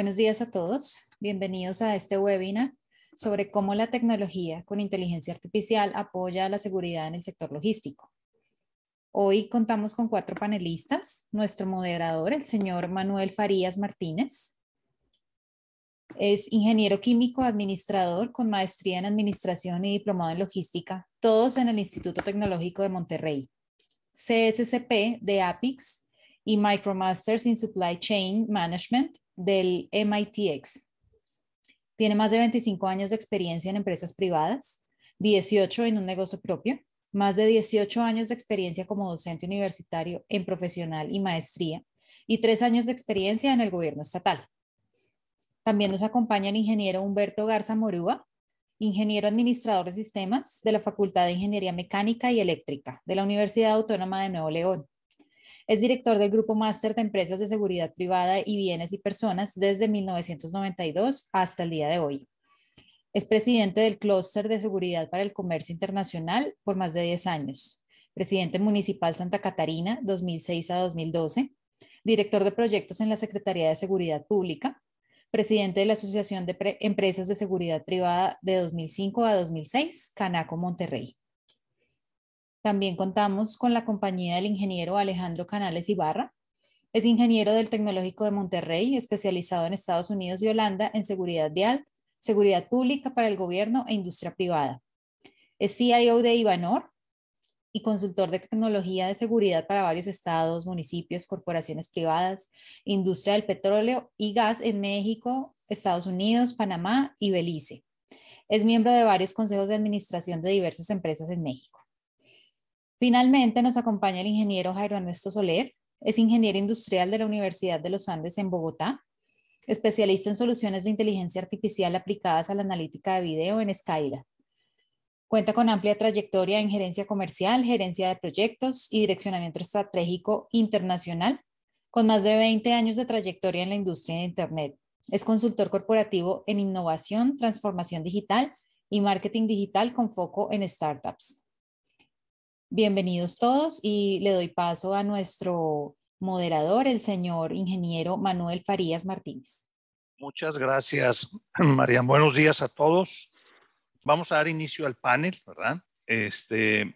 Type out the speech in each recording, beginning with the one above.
Buenos días a todos. Bienvenidos a este webinar sobre cómo la tecnología con inteligencia artificial apoya la seguridad en el sector logístico. Hoy contamos con cuatro panelistas. Nuestro moderador, el señor Manuel Farías Martínez. Es ingeniero químico administrador con maestría en administración y diplomado en logística, todos en el Instituto Tecnológico de Monterrey. CSCP de APIX y Micromasters in Supply Chain Management del MITx. Tiene más de 25 años de experiencia en empresas privadas, 18 en un negocio propio, más de 18 años de experiencia como docente universitario en profesional y maestría y 3 años de experiencia en el gobierno estatal. También nos acompaña el ingeniero Humberto Garza Morúa, ingeniero administrador de sistemas de la Facultad de Ingeniería Mecánica y Eléctrica de la Universidad Autónoma de Nuevo León. Es director del Grupo Máster de Empresas de Seguridad Privada y Bienes y Personas desde 1992 hasta el día de hoy. Es presidente del Clúster de Seguridad para el Comercio Internacional por más de 10 años. Presidente Municipal Santa Catarina 2006 a 2012. Director de proyectos en la Secretaría de Seguridad Pública, presidente de la Asociación de Empresas de Seguridad Privada de 2005 a 2006, Canaco Monterrey. También contamos con la compañía del ingeniero Alejandro Canales Ibarra. Es ingeniero del Tecnológico de Monterrey, especializado en Estados Unidos y Holanda en seguridad vial, seguridad pública para el gobierno e industria privada. Es CIO de Ivanor y consultor de tecnología de seguridad para varios estados, municipios, corporaciones privadas, industria del petróleo y gas en México, Estados Unidos, Panamá y Belice. Es miembro de varios consejos de administración de diversas empresas en México. Finalmente nos acompaña el ingeniero Jairo Ernesto Soler, es ingeniero industrial de la Universidad de los Andes en Bogotá, especialista en soluciones de inteligencia artificial aplicadas a la analítica de video en Skyla. Cuenta con amplia trayectoria en gerencia comercial, gerencia de proyectos y direccionamiento estratégico internacional, con más de 20 años de trayectoria en la industria de Internet. Es consultor corporativo en innovación, transformación digital y marketing digital con foco en startups. Bienvenidos todos y le doy paso a nuestro moderador, el señor ingeniero Manuel Farías Martínez. Muchas gracias, María. Buenos días a todos. Vamos a dar inicio al panel, ¿verdad? Este,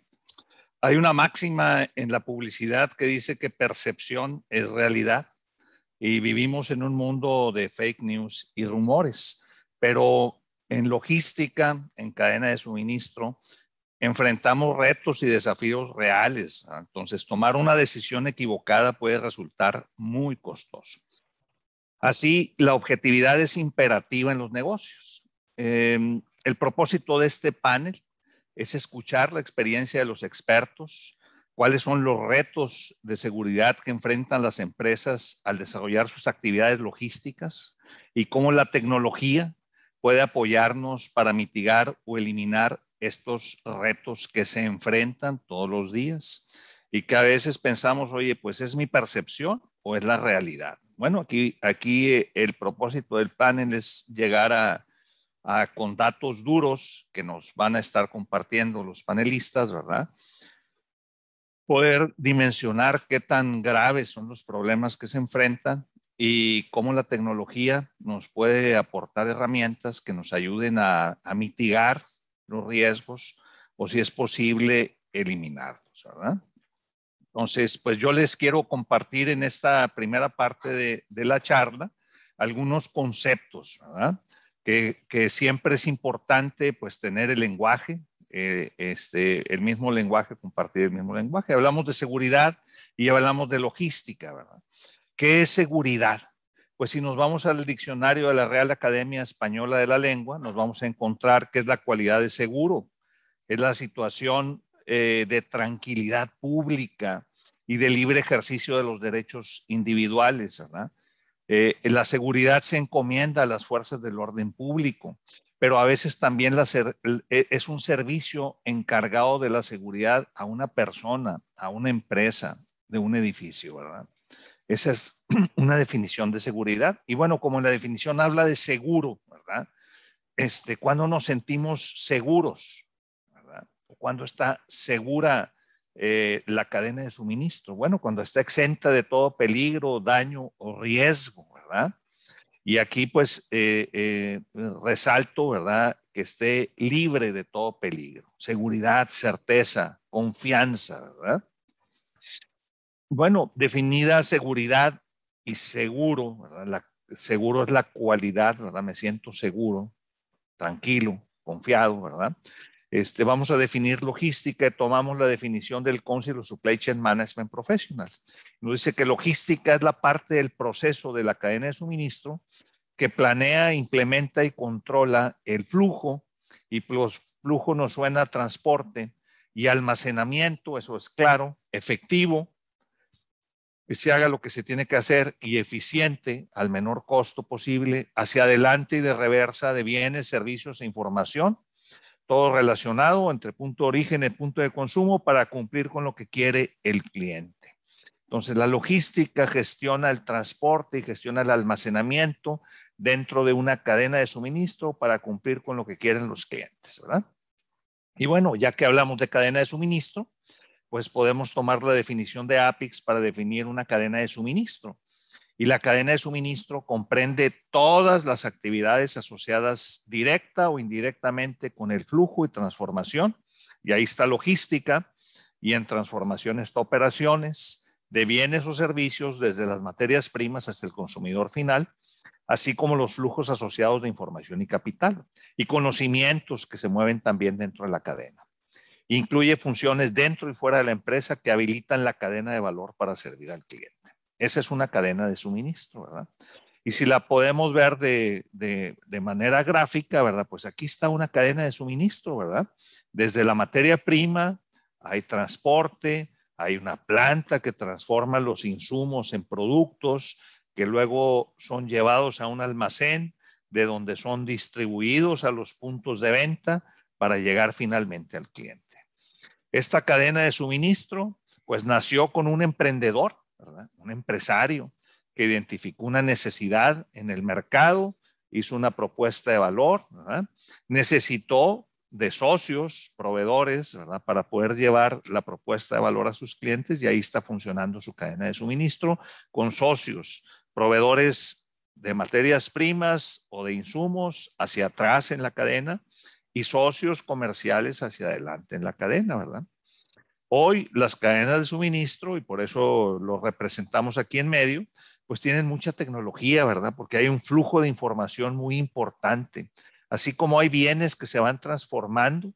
hay una máxima en la publicidad que dice que percepción es realidad y vivimos en un mundo de fake news y rumores, pero en logística, en cadena de suministro, enfrentamos retos y desafíos reales. Entonces, tomar una decisión equivocada puede resultar muy costoso. Así, la objetividad es imperativa en los negocios. Em, el propósito de este panel es escuchar la experiencia de los expertos, cuáles son los retos de seguridad que enfrentan las empresas al desarrollar sus actividades logísticas y cómo la tecnología puede apoyarnos para mitigar o eliminar estos retos que se enfrentan todos los días y que a veces pensamos, oye, pues es mi percepción o es la realidad. Bueno, aquí, aquí eh, el propósito del panel es llegar a, con datos duros que nos van a estar compartiendo los panelistas, ¿verdad? Poder dimensionar qué tan graves son los problemas que se enfrentan y cómo la tecnología nos puede aportar herramientas que nos ayuden a, a mitigar los riesgos o si es posible eliminarlos, ¿verdad? Entonces, pues yo les quiero compartir en esta primera parte de, la charla algunos conceptos, ¿verdad? Que, siempre es importante pues tener el lenguaje, eh, este, el mismo lenguaje, compartir el mismo lenguaje. Hablamos de seguridad y hablamos de logística, ¿verdad? ¿Qué es seguridad? Pues si nos vamos al diccionario de la Real Academia Española de la Lengua, nos vamos a encontrar que es la cualidad de seguro, es la situación eh, de tranquilidad pública y de libre ejercicio de los derechos individuales, ¿verdad? Eh, la seguridad se encomienda a las fuerzas del orden público, pero a veces también la e, es un servicio encargado de la seguridad a una persona, a una empresa, de un edificio, ¿verdad? Esa es una definición de seguridad. Y bueno, como la definición habla de seguro, ¿verdad? Este, cuando nos sentimos seguros, ¿verdad? cuando está segura eh, la cadena de suministro. Bueno, cuando está exenta de todo peligro, daño o riesgo, ¿verdad? Y aquí pues eh, eh, resalto, ¿verdad? Que esté libre de todo peligro, seguridad, certeza, confianza, ¿verdad? Bueno, definida seguridad y seguro, seguro es la cualidad, ¿verdad? Me siento seguro, tranquilo, confiado, ¿verdad? Este, vamos a definir logística, tomamos la definición del Council of Supply Chain Management Professionals. Nos dice que logística es la parte del proceso de la cadena de suministro que planea, implementa y controla el flujo y los flujo nos suena transporte y almacenamiento, eso es claro, efectivo, que se haga lo que se tiene que hacer y eficiente al menor costo posible, hacia adelante y de reversa de bienes, servicios e información, todo relacionado entre punto de origen y punto de consumo para cumplir con lo que quiere el cliente. Entonces, la logística gestiona el transporte y gestiona el almacenamiento dentro de una cadena de suministro para cumplir con lo que quieren los clientes, ¿verdad? Y bueno, ya que hablamos de cadena de suministro, pues podemos tomar la definición de APIX para definir una cadena de suministro. Y la cadena de suministro comprende todas las actividades asociadas directa o indirectamente con el flujo y transformación. Y ahí está logística y en transformación está operaciones de bienes o servicios desde las materias primas hasta el consumidor final, así como los flujos asociados de información y capital y conocimientos que se mueven también dentro de la cadena. Incluye funciones dentro y fuera de la empresa que habilitan la cadena de valor para servir al cliente. Esa es una cadena de suministro, ¿verdad? Y si la podemos ver de, manera gráfica, ¿verdad? Pues aquí está una cadena de suministro, ¿verdad? Desde la materia prima, hay transporte, hay una planta que transforma los insumos en productos que luego son llevados a un almacén de donde son distribuidos a los puntos de venta para llegar finalmente al cliente. Esta cadena de suministro, pues nació con un emprendedor, un empresario que identificó una necesidad en el mercado, hizo una propuesta de valor, necesitó de socios, proveedores, Para poder llevar la propuesta de valor a sus clientes y ahí está funcionando su cadena de suministro con socios, proveedores de materias primas o de insumos hacia atrás en la cadena y socios comerciales hacia adelante en la cadena, ¿verdad? Hoy las cadenas de suministro, y por eso lo representamos aquí en medio, pues tienen mucha tecnología, ¿verdad? Porque hay un flujo de información muy importante. Así como hay bienes que se van transformando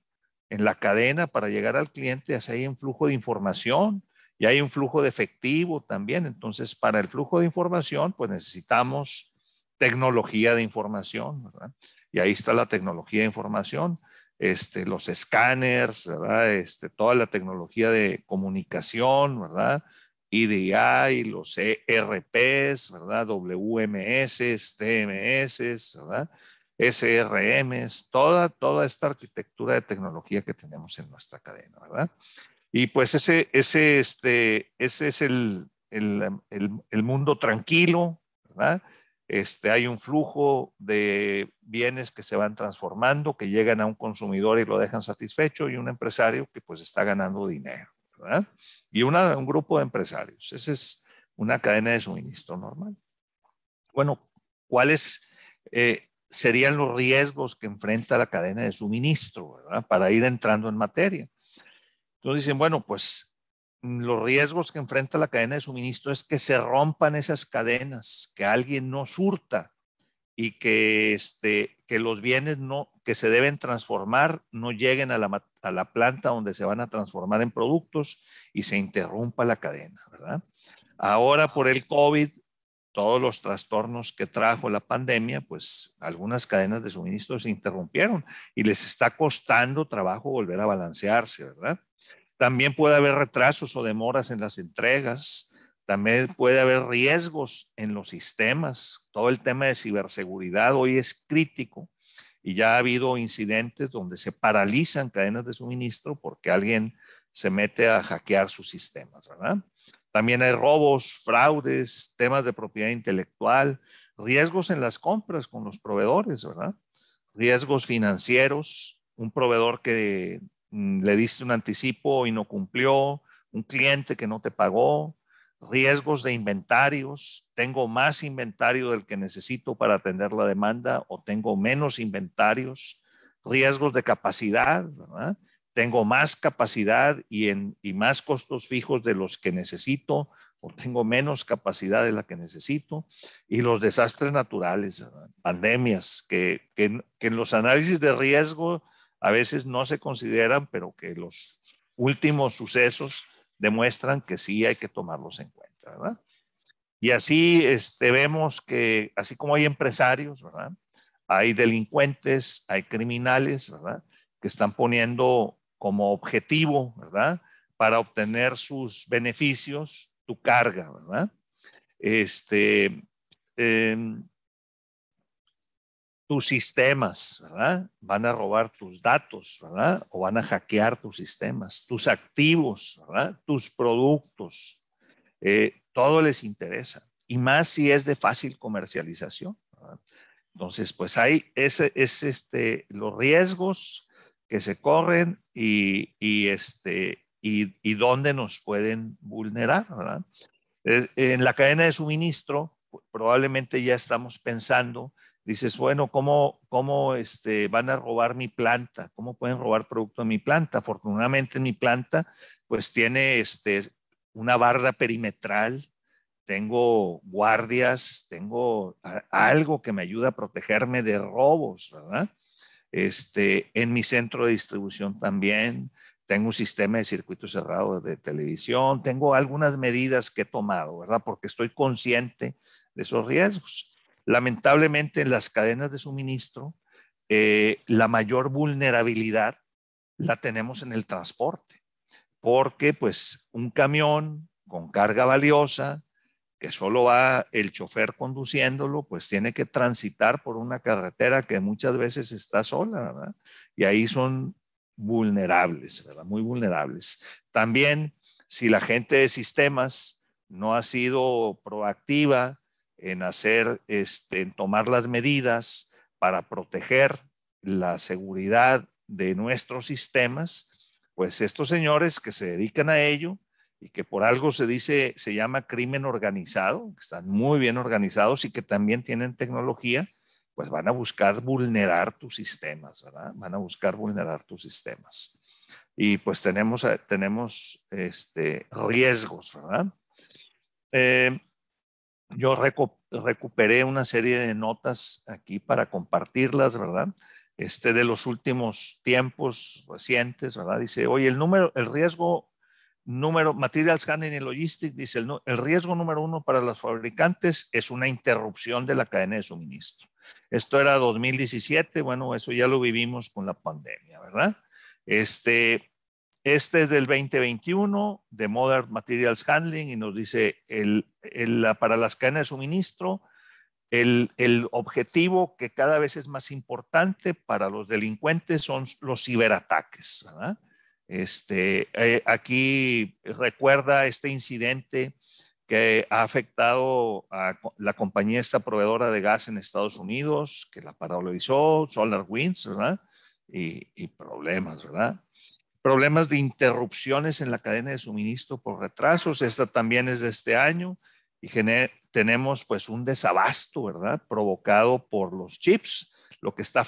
en la cadena para llegar al cliente, así hay un flujo de información y hay un flujo de efectivo también. Entonces, para el flujo de información, pues necesitamos tecnología de información, ¿verdad? Y ahí está la tecnología de información, este, los escáneres, ¿verdad? Este, toda la tecnología de comunicación, ¿verdad? IDI, e y los ERPs, ¿verdad? WMS, TMS, ¿verdad? SRMs, toda, toda esta arquitectura de tecnología que tenemos en nuestra cadena, ¿verdad? Y pues ese, ese, este, ese es el, el mundo tranquilo, ¿verdad? Este, hay un flujo de bienes que se van transformando, que llegan a un consumidor y lo dejan satisfecho y un empresario que pues está ganando dinero, Y un grupo de empresarios. Esa es una cadena de suministro normal. Bueno, ¿cuáles eh, serían los riesgos que enfrenta la cadena de suministro, Para ir entrando en materia. Entonces dicen, bueno, pues Mm, los riesgos que enfrenta la cadena de suministro es que se rompan esas cadenas, que alguien no surta y que, este, que los bienes no, que se deben transformar no lleguen a la, a la planta donde se van a transformar en productos y se interrumpa la cadena, ¿verdad? Ahora por el COVID, todos los trastornos que trajo la pandemia, pues algunas cadenas de suministro se interrumpieron y les está costando trabajo volver a balancearse, ¿verdad? También puede haber retrasos o demoras en las entregas. También puede haber riesgos en los sistemas. Todo el tema de ciberseguridad hoy es crítico y ya ha habido incidentes donde se paralizan cadenas de suministro porque alguien se mete a hackear sus sistemas, ¿verdad? También hay robos, fraudes, temas de propiedad intelectual, riesgos en las compras con los proveedores, ¿verdad? Riesgos financieros, un proveedor que Mm, le diste un anticipo y no cumplió, un cliente que no te pagó, riesgos de inventarios, tengo más inventario del que necesito para atender la demanda o tengo menos inventarios, riesgos de capacidad, tengo más capacidad y, en, más costos fijos de los que necesito o tengo menos capacidad de la que necesito, y los desastres naturales, pandemias, que en los análisis de riesgo a veces no se consideran, pero que los últimos sucesos demuestran que sí hay que tomarlos en cuenta, ¿verdad? Y así este, vemos que, así como hay empresarios, ¿verdad? Hay delincuentes, hay criminales, ¿verdad? Que están poniendo como objetivo, ¿verdad? Para obtener sus beneficios, tu carga, ¿verdad? Este, em, tus sistemas, ¿verdad? Van a robar tus datos, ¿verdad? O van a hackear tus sistemas, tus activos, ¿verdad? Tus productos. Eh, todo les interesa. Y más si es de fácil comercialización. Entonces, pues ahí ese, es este, los riesgos que se corren y, este, y, y, dónde nos pueden vulnerar, ¿verdad? En la cadena de suministro, probablemente ya estamos pensando dices, bueno, ¿cómo, cómo este, van a robar mi planta? ¿Cómo pueden robar producto de mi planta? Afortunadamente mi planta pues tiene este, una barda perimetral, tengo guardias, tengo algo que me ayuda a protegerme de robos, ¿verdad? Este, en mi centro de distribución también, tengo un sistema de circuito cerrado de televisión, tengo algunas medidas que he tomado, ¿verdad? Porque estoy consciente de esos riesgos. Lamentablemente en las cadenas de suministro, eh, la mayor vulnerabilidad la tenemos en el transporte, porque pues un camión con carga valiosa, que solo va el chofer conduciéndolo, pues tiene que transitar por una carretera que muchas veces está sola, ¿verdad? Y ahí son vulnerables, Muy vulnerables. También si la gente de sistemas no ha sido proactiva en hacer, este, en tomar las medidas para proteger la seguridad de nuestros sistemas, pues estos señores que se dedican a ello y que por algo se dice, se llama crimen organizado, que están muy bien organizados y que también tienen tecnología, pues van a buscar vulnerar tus sistemas, ¿verdad? Van a buscar vulnerar tus sistemas. Y pues tenemos, tenemos este, riesgos, ¿verdad? Eh, yo recuperé una serie de notas aquí para compartirlas, ¿verdad? Este, de los últimos tiempos recientes, ¿verdad? Dice, oye, el número, el riesgo número, Materials Handling y Logistics, dice, el, el riesgo número uno para los fabricantes es una interrupción de la cadena de suministro. Esto era 2017, bueno, eso ya lo vivimos con la pandemia, ¿verdad? Este, este es del 2021 de Modern Materials Handling y nos dice el, para las cadenas de suministro, el, el, objetivo que cada vez es más importante para los delincuentes son los ciberataques. ¿verdad? Este, eh, aquí recuerda este incidente que ha afectado a la compañía esta proveedora de gas en Estados Unidos, que la paralizó, SolarWinds, ¿verdad? Y, y, problemas, ¿verdad? problemas de interrupciones en la cadena de suministro por retrasos. Esta también es de este año y tenemos pues un desabasto, ¿verdad? Provocado por los chips, lo que está,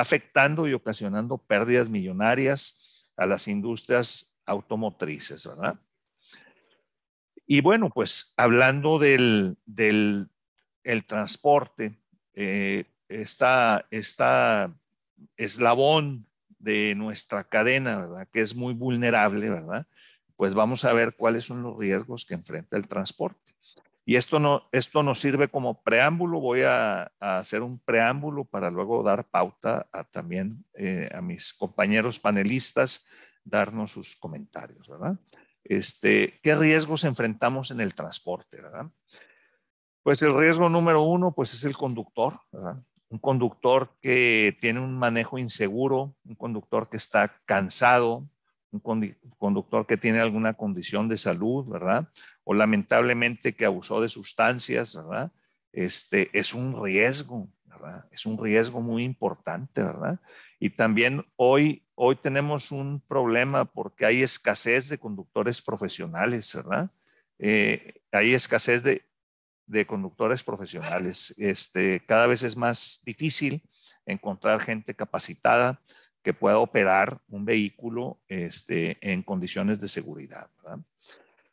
afectando y ocasionando pérdidas millonarias a las industrias automotrices, ¿verdad? Y bueno, pues hablando del, transporte, eh, esta eslabón de nuestra cadena, ¿verdad? Que es muy vulnerable, ¿verdad? Pues vamos a ver cuáles son los riesgos que enfrenta el transporte. Y esto, no, esto nos sirve como preámbulo, voy a, hacer un preámbulo para luego dar pauta a, también eh, a mis compañeros panelistas, darnos sus comentarios, ¿verdad? Este, ¿Qué riesgos enfrentamos en el transporte, verdad? Pues el riesgo número uno, pues es el conductor, ¿verdad? un conductor que tiene un manejo inseguro, un conductor que está cansado, un conductor que tiene alguna condición de salud, ¿verdad? O lamentablemente que abusó de sustancias, ¿verdad? Este es un riesgo, ¿verdad? Es un riesgo muy importante, ¿verdad? Y también hoy, hoy tenemos un problema porque hay escasez de conductores profesionales, ¿verdad? Eh, hay escasez de, de conductores profesionales. Este, cada vez es más difícil encontrar gente capacitada que pueda operar un vehículo este, en condiciones de seguridad.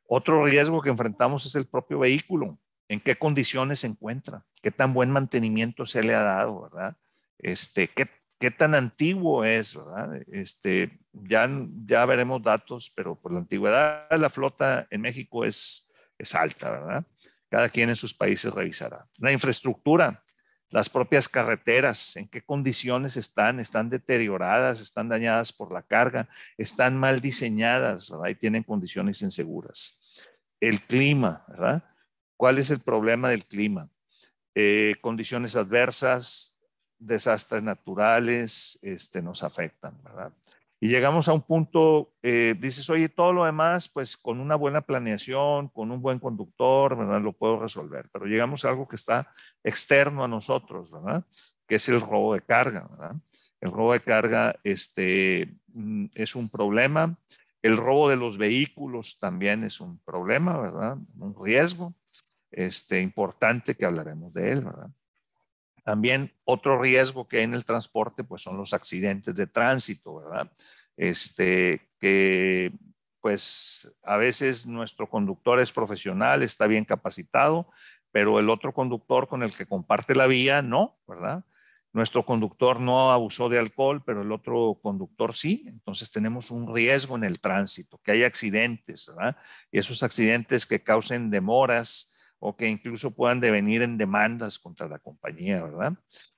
Otro riesgo que enfrentamos es el propio vehículo, en qué condiciones se encuentra, qué tan buen mantenimiento se le ha dado, ¿verdad? Este, qué, tan antiguo es, Este, ya, ya veremos datos, pero por la antigüedad la flota en México es, es alta, ¿verdad? cada quien en sus países revisará. La infraestructura, las propias carreteras, en qué condiciones están, están deterioradas, están dañadas por la carga, están mal diseñadas, ¿verdad? Y tienen condiciones inseguras. El clima, ¿verdad? ¿Cuál es el problema del clima? Eh, condiciones adversas, desastres naturales, este, nos afectan, ¿verdad? Y llegamos a un punto, eh, dices, oye, todo lo demás, pues con una buena planeación, con un buen conductor, ¿verdad? Lo puedo resolver, pero llegamos a algo que está externo a nosotros, ¿verdad? Que es el robo de carga, ¿verdad? El robo de carga este, mm, es un problema, el robo de los vehículos también es un problema, ¿verdad? Un riesgo este, importante que hablaremos de él, ¿verdad? También otro riesgo que hay en el transporte, pues son los accidentes de tránsito, ¿verdad? Este, que pues a veces nuestro conductor es profesional, está bien capacitado, pero el otro conductor con el que comparte la vía, no, ¿verdad? Nuestro conductor no abusó de alcohol, pero el otro conductor sí. Entonces tenemos un riesgo en el tránsito, que hay accidentes, ¿verdad? Y esos accidentes que causen demoras, o que incluso puedan devenir en demandas contra la compañía, ¿verdad?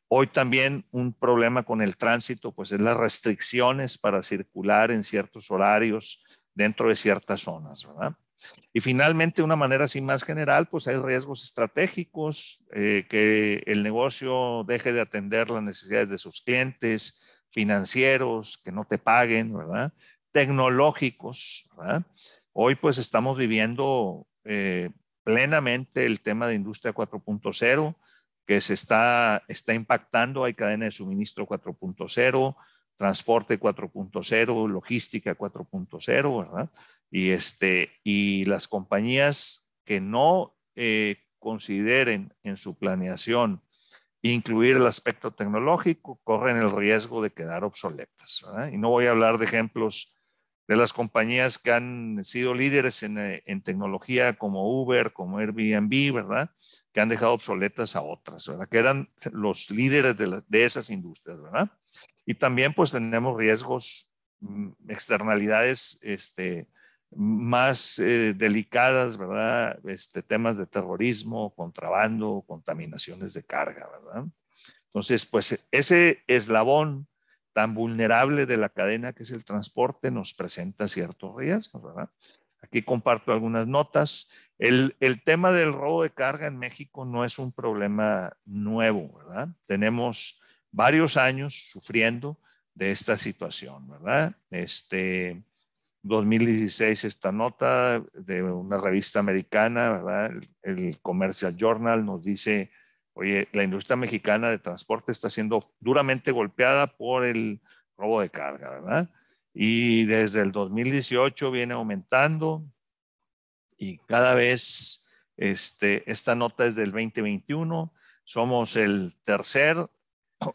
Hoy también un problema con el tránsito, pues es las restricciones para circular en ciertos horarios dentro de ciertas zonas, ¿verdad? Y finalmente, de una manera así más general, pues hay riesgos estratégicos, eh, que el negocio deje de atender las necesidades de sus clientes, financieros, que no te paguen, ¿verdad? Tecnológicos, ¿verdad? Hoy pues estamos viviendo eh, plenamente el tema de industria 4.0, que se está, está impactando, hay cadena de suministro 4.0, transporte 4.0, logística 4.0, ¿verdad? Y, este, y las compañías que no eh, consideren en su planeación incluir el aspecto tecnológico, corren el riesgo de quedar obsoletas. ¿verdad? Y no voy a hablar de ejemplos de las compañías que han sido líderes eh, en, tecnología como Uber, como Airbnb, ¿verdad? Que han dejado obsoletas a otras, ¿verdad? Que eran los líderes de, de esas industrias, ¿verdad? Y también pues tenemos riesgos, mm, externalidades este, más eh, delicadas, ¿verdad? Este, temas de terrorismo, contrabando, contaminaciones de carga, ¿verdad? Entonces, pues ese eslabón tan vulnerable de la cadena que es el transporte nos presenta ciertos riesgos, ¿verdad? Aquí comparto algunas notas. El, tema del robo de carga en México no es un problema nuevo, ¿verdad? Tenemos varios años sufriendo de esta situación, ¿verdad? Este 2016 esta nota de una revista americana, ¿verdad? El, el Commercial Journal nos dice Oye, la industria mexicana de transporte está siendo duramente golpeada por el robo de carga, ¿verdad? Y desde el 2018 viene aumentando y cada vez, este, esta nota es del 2021, somos el tercer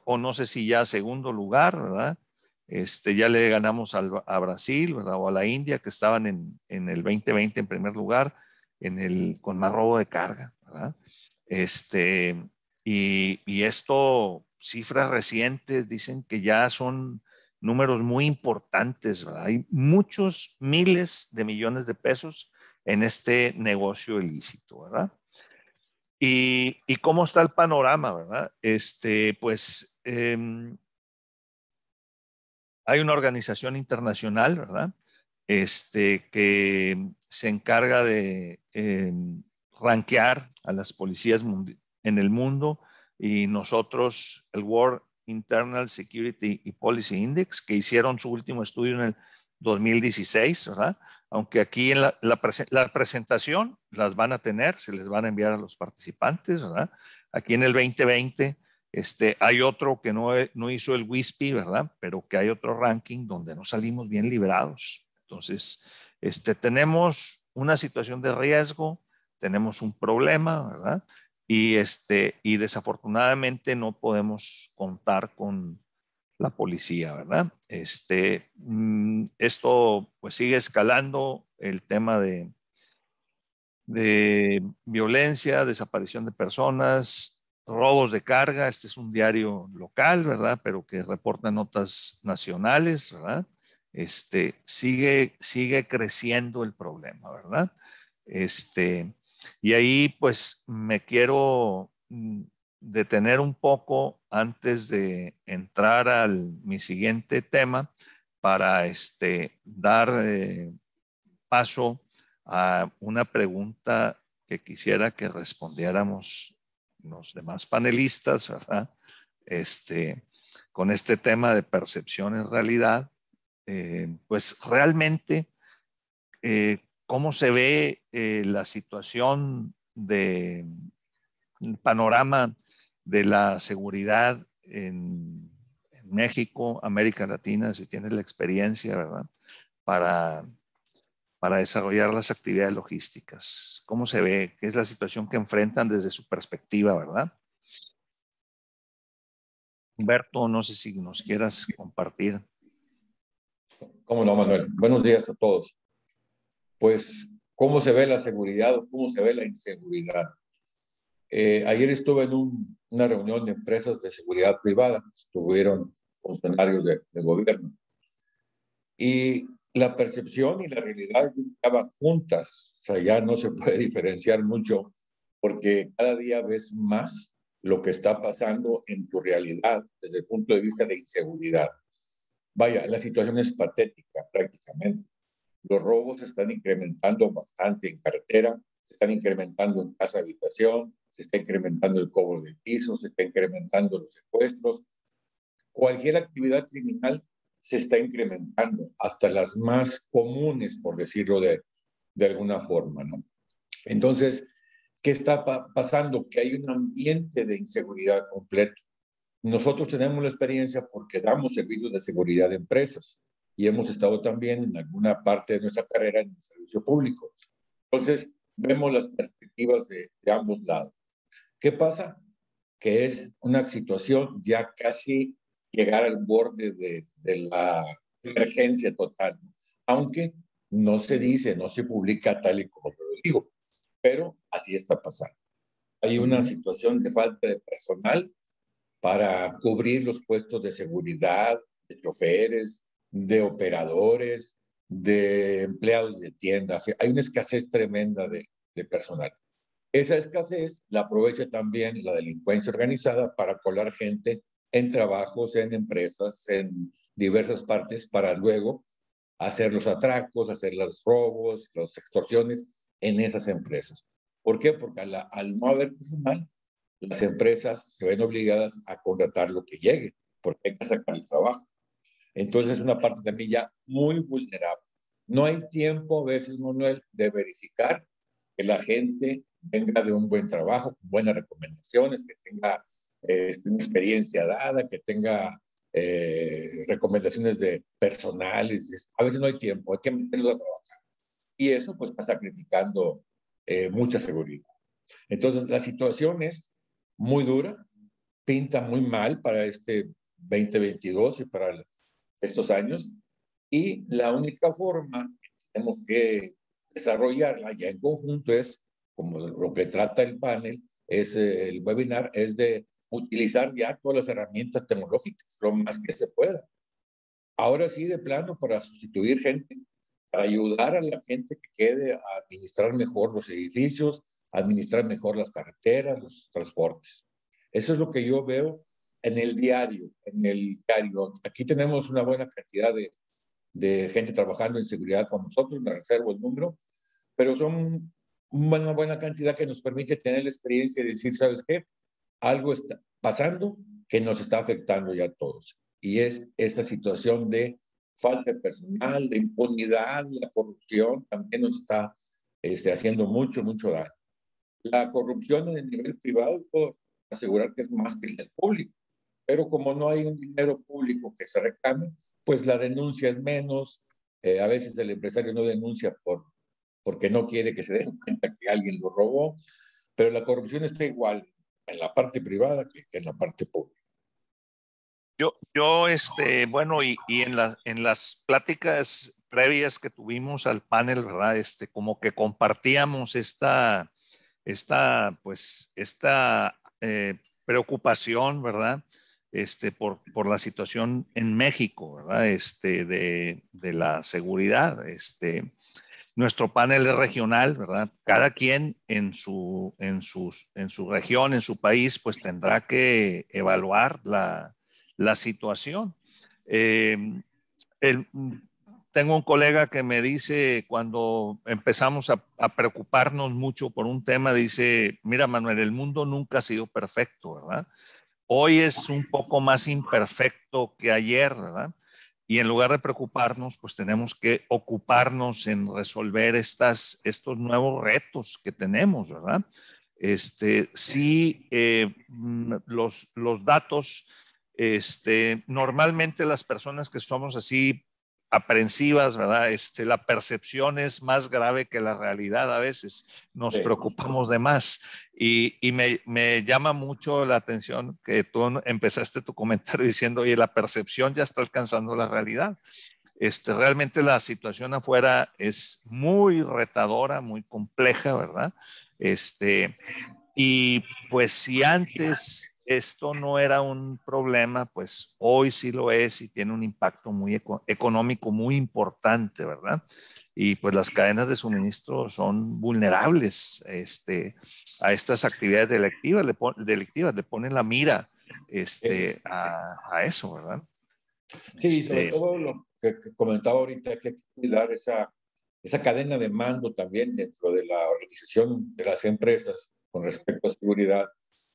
o no sé si ya segundo lugar, ¿verdad? Este, ya le ganamos a Brasil, ¿verdad? O a la India, que estaban en, en el 2020 en primer lugar, en el, con más robo de carga, ¿verdad? Este, y, esto, cifras recientes dicen que ya son números muy importantes, ¿verdad? Hay muchos miles de millones de pesos en este negocio ilícito, ¿verdad? Y, cómo está el panorama, ¿verdad? Este, pues em, hay una organización internacional, ¿verdad? Este, que se encarga de em, rankear a las policías en el mundo y nosotros, el World Internal Security y Policy Index, que hicieron su último estudio en el 2016, ¿verdad? Aunque aquí en la, la, presentación las van a tener, se les van a enviar a los participantes, ¿verdad? Aquí en el 2020 este, hay otro que no, no hizo el WISPI, ¿verdad? Pero que hay otro ranking donde no salimos bien liberados Entonces, este, tenemos una situación de riesgo, tenemos un problema, ¿verdad? Y, este, y desafortunadamente no podemos contar con la policía, ¿verdad? Este, mm, esto pues sigue escalando el tema de, de violencia, desaparición de personas, robos de carga. Este es un diario local, ¿verdad? Pero que reporta notas nacionales, ¿verdad? Este, sigue, sigue creciendo el problema, ¿verdad? Este, y ahí pues me quiero mm, detener un poco antes de entrar al mi siguiente tema para este, dar eh, paso a una pregunta que quisiera que respondiéramos los demás panelistas, ¿verdad? Este, con este tema de percepción en realidad, eh, pues realmente, eh, cómo se ve eh, la situación de panorama de la seguridad en, México, América Latina, si tienes la experiencia, ¿verdad? Para, para desarrollar las actividades logísticas. ¿Cómo se ve? ¿Qué es la situación que enfrentan desde su perspectiva, verdad? Humberto, no sé si nos quieras compartir. ¿Cómo no, Manuel? Buenos días a todos pues cómo se ve la seguridad o cómo se ve la inseguridad. Eh, ayer estuve en una reunión de empresas de seguridad privada, estuvieron funcionarios de, gobierno, y la percepción y la realidad estaban juntas, o sea, ya no se puede diferenciar mucho porque cada día ves más lo que está pasando en tu realidad desde el punto de vista de inseguridad. Vaya, la situación es patética prácticamente. Los robos se están incrementando bastante en cartera, se están incrementando en casa habitación, se está incrementando el cobro de pisos, se está incrementando los secuestros. Cualquier actividad criminal se está incrementando, hasta las más comunes, por decirlo de, de alguna forma, ¿no? Entonces, ¿qué está pasando? Que hay un ambiente de inseguridad completo. Nosotros tenemos la experiencia porque damos servicios de seguridad a empresas y hemos estado también en alguna parte de nuestra carrera en el servicio público. Entonces, vemos las perspectivas de, ambos lados. ¿Qué pasa? Que es una situación ya casi llegar al borde de, la emergencia total, aunque no se dice, no se publica tal y como lo digo, pero así está pasando. Hay una situación de falta de personal para cubrir los puestos de seguridad, de choferes, de operadores, de empleados de tiendas. Hay una escasez tremenda de, personal. Esa escasez la aprovecha también la delincuencia organizada para colar gente en trabajos, en empresas, en diversas partes, para luego hacer los atracos, hacer los robos, las extorsiones en esas empresas. ¿Por qué? Porque al, al no haber personal, las empresas se ven obligadas a contratar lo que llegue, porque hay que sacar el trabajo. Entonces es una parte también ya muy vulnerable. No hay tiempo a veces, Manuel, de verificar que la gente venga de un buen trabajo, con buenas recomendaciones, que tenga este, una experiencia dada, que tenga eh, recomendaciones de personales. A veces no hay tiempo, hay que meterlo a trabajar. Y eso pues está sacrificando eh, mucha seguridad. Entonces la situación es muy dura, pinta muy mal para este 2022 y para el estos años y la única forma que tenemos que desarrollarla ya en conjunto es, como lo que trata el panel, es eh, el webinar, es de utilizar ya todas las herramientas tecnológicas lo más que se pueda. Ahora sí, de plano, para sustituir gente, para ayudar a la gente que quede a administrar mejor los edificios, administrar mejor las carreteras, los transportes. Eso es lo que yo veo en el diario, en el diario. Aquí tenemos una buena cantidad de, de gente trabajando en seguridad con nosotros, me reservo el número, pero son una buena cantidad que nos permite tener la experiencia de decir, ¿sabes qué? Algo está pasando que nos está afectando ya a todos. Y es esta situación de falta de personal, de impunidad, la corrupción también nos está este, haciendo mucho, mucho daño. La corrupción en el nivel privado, puedo asegurar que es más que en el público pero como no hay un dinero público que se reclame, pues la denuncia es menos. Eh, a veces el empresario no denuncia por, porque no quiere que se den cuenta que alguien lo robó, pero la corrupción está igual en la parte privada que, en la parte pública. Yo, yo este, bueno, y, y en, en las pláticas previas que tuvimos al panel, ¿verdad? Este, como que compartíamos esta, esta, pues, esta eh, preocupación, ¿verdad? Este, por, la situación en México, ¿verdad? Este, de, la seguridad. Este, nuestro panel es regional, ¿verdad? Cada quien en su, en, sus, en su región, en su país, pues tendrá que evaluar la, situación. Em, tengo un colega que me dice cuando empezamos a, a, preocuparnos mucho por un tema, dice, mira Manuel, el mundo nunca ha sido perfecto, ¿verdad? Hoy es un poco más imperfecto que ayer, ¿verdad? Y en lugar de preocuparnos, pues tenemos que ocuparnos en resolver estas, estos nuevos retos que tenemos, ¿verdad? Este, sí, eh, mm, los, los datos, este, normalmente las personas que somos así aprensivas, ¿verdad? Este, la percepción es más grave que la realidad a veces, nos preocupamos de más. Y, me, llama mucho la atención que tú empezaste tu comentario diciendo, oye, la percepción ya está alcanzando la realidad. Este, realmente la situación afuera es muy retadora, muy compleja, ¿verdad? Este, y pues si antes esto no era un problema, pues hoy sí lo es y tiene un impacto muy económico muy importante, ¿verdad? Y pues las cadenas de suministro son vulnerables este, a estas actividades delictivas, le, ponen la mira este, a, eso, ¿verdad? Sí, sobre este todo lo que, comentaba ahorita, que hay que cuidar esa, esa cadena de mando también dentro de la organización de las empresas con respecto a seguridad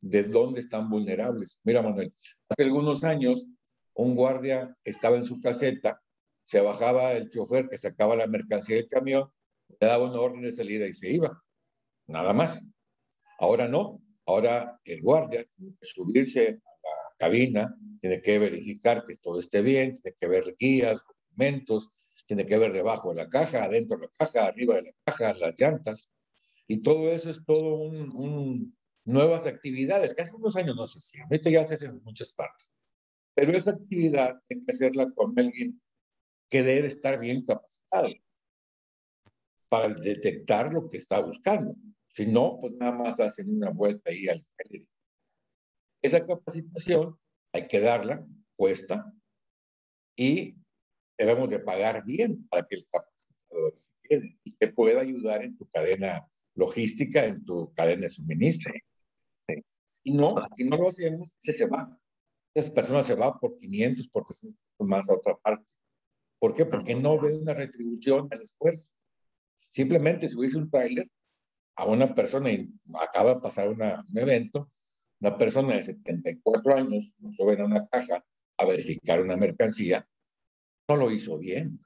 de dónde están vulnerables. Mira, Manuel, hace algunos años un guardia estaba en su caseta, se bajaba el chofer que sacaba la mercancía del camión, le daba una orden de salida y se iba. Nada más. Ahora no. Ahora el guardia tiene que subirse a la cabina, tiene que verificar que todo esté bien, tiene que ver guías, documentos, tiene que ver debajo de la caja, adentro de la caja, arriba de la caja, las llantas. Y todo eso es todo un, un nuevas actividades, que hace unos años no se hacían, ahorita ya se hace en muchas partes. Pero esa actividad hay que hacerla con alguien que debe estar bien capacitado para detectar lo que está buscando. Si no, pues nada más hacen una vuelta ahí al Esa capacitación hay que darla, cuesta, y debemos de pagar bien para que el capacitador se quede y te pueda ayudar en tu cadena logística, en tu cadena de suministro. Y no, si no lo hacemos, se, se va. Esa persona se va por 500, por 300 más a otra parte. ¿Por qué? Porque no ve una retribución al esfuerzo. Simplemente subirse un trailer a una persona y acaba de pasar un evento, una persona de 74 años nos suben a una caja a verificar una mercancía, no lo hizo bien.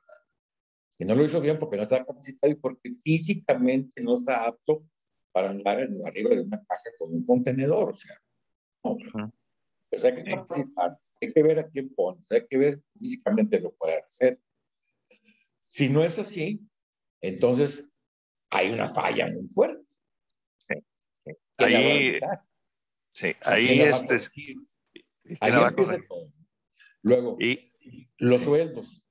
Y no lo hizo bien porque no está capacitado y porque físicamente no está apto para andar en, arriba de una caja con un contenedor. O sea, pues hay que hay que ver a quién pones, hay que ver físicamente lo puede hacer. Si no es así, entonces hay una falla muy fuerte. Ahí, sí, ahí este, ahí empieza todo. Luego, y, los sueldos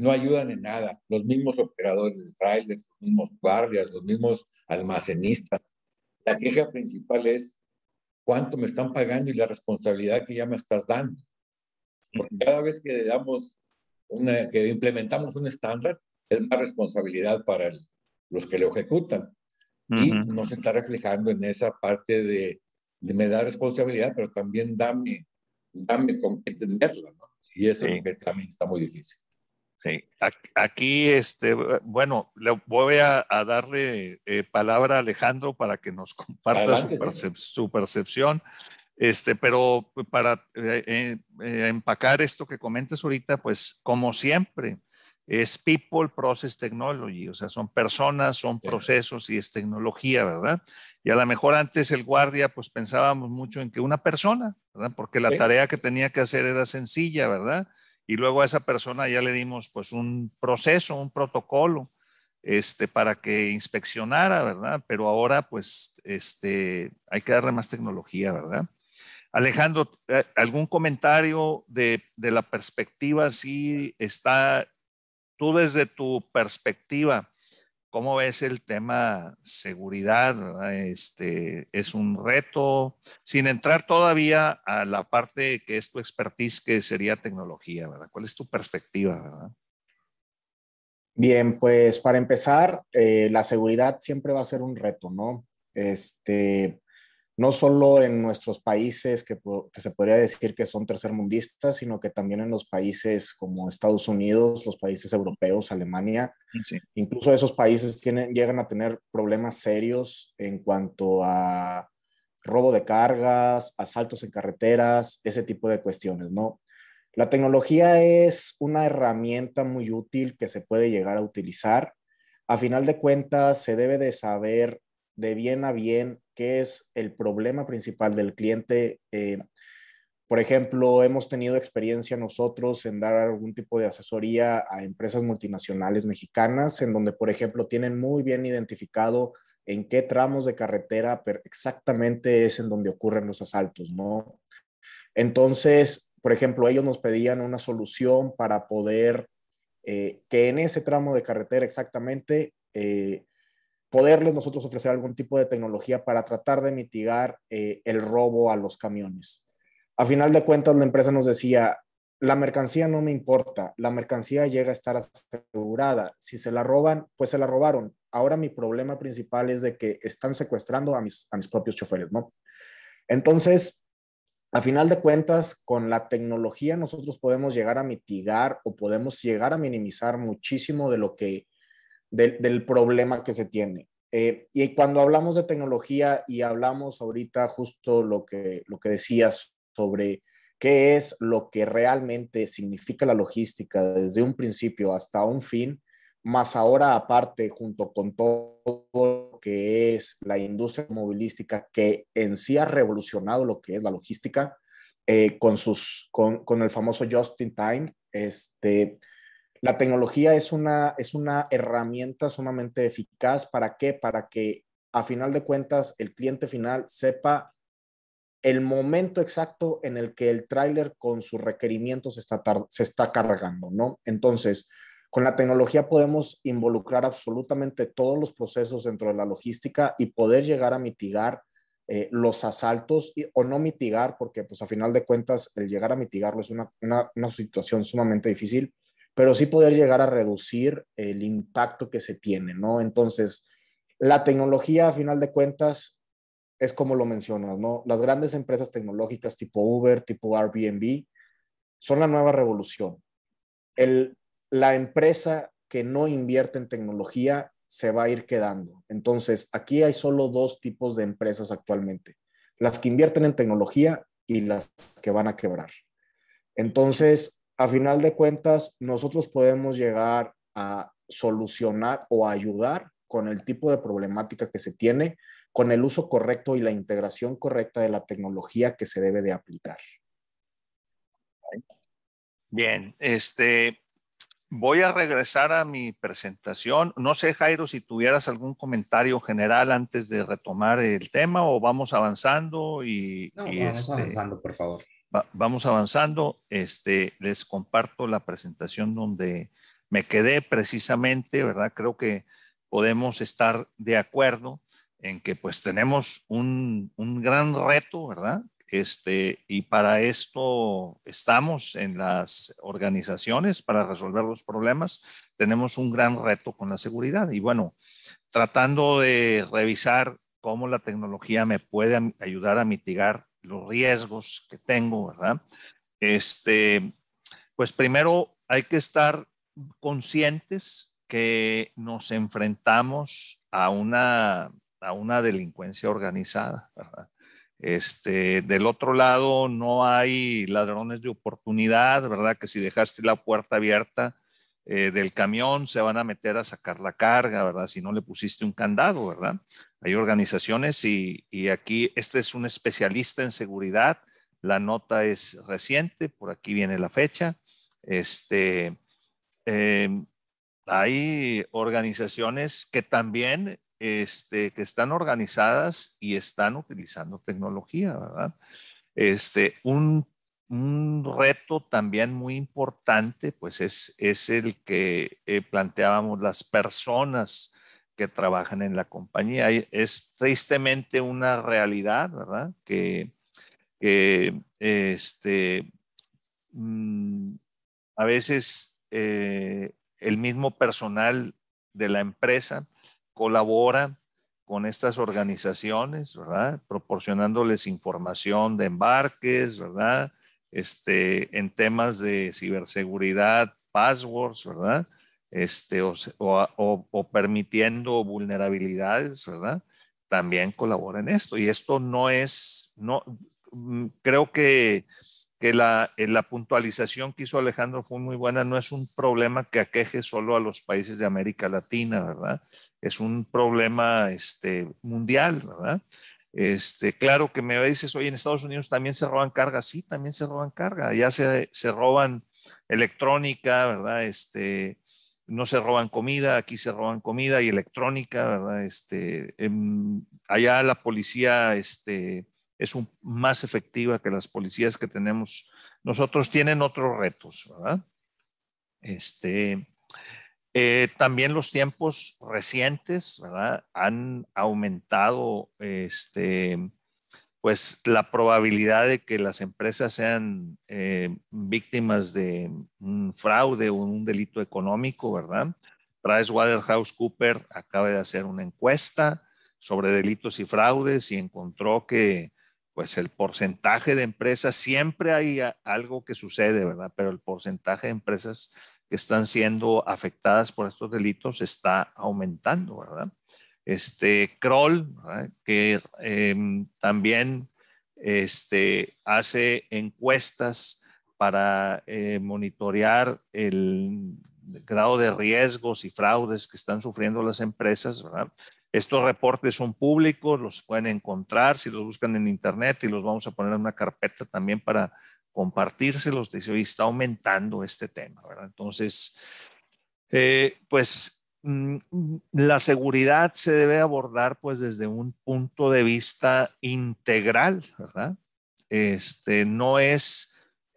no ayudan en nada. Los mismos operadores de trailers, los mismos guardias, los mismos almacenistas. La queja principal es cuánto me están pagando y la responsabilidad que ya me estás dando. Porque cada vez que damos que implementamos un estándar, es más responsabilidad para los que lo ejecutan. Y no se está reflejando en esa parte de, me da responsabilidad, pero también dame, dame con qué tenerla, Y eso también está muy difícil. Sí, aquí, este, bueno, le voy a, darle eh, palabra a Alejandro para que nos comparta su, percepción. Este, pero para eh, eh, empacar esto que comentas ahorita, pues como siempre, es People Process Technology, o sea, son personas, son procesos y es tecnología, ¿verdad? Y a lo mejor antes el guardia, pues pensábamos mucho en que una persona, ¿verdad? Porque la tarea que tenía que hacer era sencilla, ¿verdad? y luego a esa persona ya le dimos pues un proceso, un protocolo este, para que inspeccionara, ¿verdad? Pero ahora pues este, hay que darle más tecnología, ¿verdad? Alejandro, eh, ¿algún comentario de, de la perspectiva? Si está tú desde tu perspectiva, ¿Cómo ves el tema seguridad? Este, es un reto, sin entrar todavía a la parte que es tu expertise, que sería tecnología, ¿verdad? ¿Cuál es tu perspectiva, verdad? Bien, pues para empezar, eh, la seguridad siempre va a ser un reto, ¿no? Este, no solo en nuestros países que, se podría decir que son tercermundistas, sino que también en los países como Estados Unidos, los países europeos, Alemania, mm, incluso esos países llegan a tener problemas serios en cuanto a robo de cargas, asaltos en carreteras, ese tipo de cuestiones, ¿no? La tecnología es una herramienta muy útil que se puede llegar a utilizar. A final de cuentas, se debe de saber de bien a bien qué es el problema principal del cliente. Eh, por ejemplo, hemos tenido experiencia nosotros en dar algún tipo de asesoría a empresas multinacionales mexicanas, en donde, por ejemplo, tienen muy bien identificado en qué tramos de carretera exactamente es en donde ocurren los asaltos, ¿no? Entonces, por ejemplo, ellos nos pedían una solución para poder eh, que en ese tramo de carretera exactamente eh, poderles nosotros ofrecer algún tipo de tecnología para tratar de mitigar eh, el robo a los camiones. A final de cuentas, la empresa nos decía, la mercancía no me importa, la mercancía llega a estar asegurada, si se la roban, pues se la robaron. Ahora mi problema principal es de que están secuestrando a mis, a mis propios choferes, ¿no? Entonces, a final de cuentas, con la tecnología nosotros podemos llegar a mitigar o podemos llegar a minimizar muchísimo de lo que del, problema que se tiene. Eh, y cuando hablamos de tecnología y hablamos ahorita justo lo que, lo que decías sobre qué es lo que realmente significa la logística desde un principio hasta un fin, más ahora aparte junto con todo lo que es la industria movilística que en sí ha revolucionado lo que es la logística eh, con, sus, con, con el famoso just in time, este, la tecnología es una, es una herramienta sumamente eficaz. ¿Para qué? Para que a final de cuentas el cliente final sepa el momento exacto en el que el tráiler con sus requerimientos está se está cargando, ¿no? Entonces, con la tecnología podemos involucrar absolutamente todos los procesos dentro de la logística y poder llegar a mitigar eh, los asaltos o no mitigar, porque pues a final de cuentas el llegar a mitigarlo es una, una situación sumamente difícil, pero sí poder llegar a reducir el impacto que se tiene, ¿no? Entonces, la tecnología, a final de cuentas, es como lo mencionas, ¿no? Las grandes empresas tecnológicas tipo Uber, tipo Airbnb, son la nueva revolución. El, la empresa que no invierte en tecnología se va a ir quedando. Entonces, aquí hay solo dos tipos de empresas actualmente, las que invierten en tecnología y las que van a quebrar. Entonces, a final de cuentas, nosotros podemos llegar a solucionar o ayudar con el tipo de problemática que se tiene, con el uso correcto y la integración correcta de la tecnología que se debe de aplicar. Bien, este, voy a regresar a mi presentación. No sé, Jairo, si tuvieras algún comentario general antes de retomar el tema o vamos avanzando y... Este, avanzando, por favor vamos avanzando. Este, les comparto la presentación donde me quedé precisamente, ¿verdad? Creo que podemos estar de acuerdo en que pues tenemos un, un gran reto, ¿verdad? Este, y para esto estamos en las organizaciones para resolver los problemas. Tenemos un gran reto con la seguridad y bueno, tratando de revisar cómo la tecnología me puede ayudar a mitigar los riesgos que tengo, ¿verdad? Este, pues primero hay que estar conscientes que nos enfrentamos a una, a una delincuencia organizada, ¿verdad? Este, del otro lado no hay ladrones de oportunidad, ¿verdad? Que si dejaste la puerta abierta, eh, del camión se van a meter a sacar la carga, ¿verdad? Si no le pusiste un candado, ¿verdad? Hay organizaciones y, aquí este es un especialista en seguridad. La nota es reciente, por aquí viene la fecha. Este, em, hay organizaciones que también este, que están organizadas y están utilizando tecnología, ¿verdad? Este, un un reto también muy importante, pues es, el que eh, planteábamos las personas que trabajan en la compañía. Es tristemente una realidad, ¿verdad? Que, este, mm, a veces eh, el mismo personal de la empresa colabora con estas organizaciones, ¿verdad? Proporcionándoles información de embarques, ¿verdad? este, en temas de ciberseguridad, passwords, ¿verdad? Este, o, permitiendo vulnerabilidades, ¿verdad? También colabora en esto. Y esto no es, no, mm, creo que, eh, la, puntualización que hizo Alejandro fue muy buena. No es un problema que aqueje solo a los países de América Latina, ¿verdad? Es un problema este, mundial, ¿verdad? Este, claro que me dices, oye, en Estados Unidos también se roban carga. Sí, también se roban carga. Ya se, roban electrónica, ¿verdad? Este, no se roban comida, aquí se roban comida y electrónica, ¿verdad? Este, em, allá la policía este, es un, más efectiva que las policías que tenemos. Nosotros tienen otros retos, ¿verdad? Este, eh, también los tiempos recientes han aumentado este, pues, la probabilidad de que las empresas sean eh, víctimas de un fraude o un delito económico, ¿verdad? Cooper acaba de hacer una encuesta sobre delitos y fraudes y encontró que pues el porcentaje de empresas, siempre hay algo que sucede, ¿verdad? Pero el porcentaje de empresas que están siendo afectadas por estos delitos está aumentando, ¿verdad? Este Kroll, que em, también este, hace encuestas para eh, monitorear el grado de riesgos y fraudes que están sufriendo las empresas, ¿verdad? Estos reportes son públicos, los pueden encontrar si los buscan en internet y los vamos a poner en una carpeta también para compartírselos, dice, hoy está aumentando este tema, Entonces, eh, pues mm, la seguridad se debe abordar pues desde un punto de vista integral, ¿verdad? Este, no es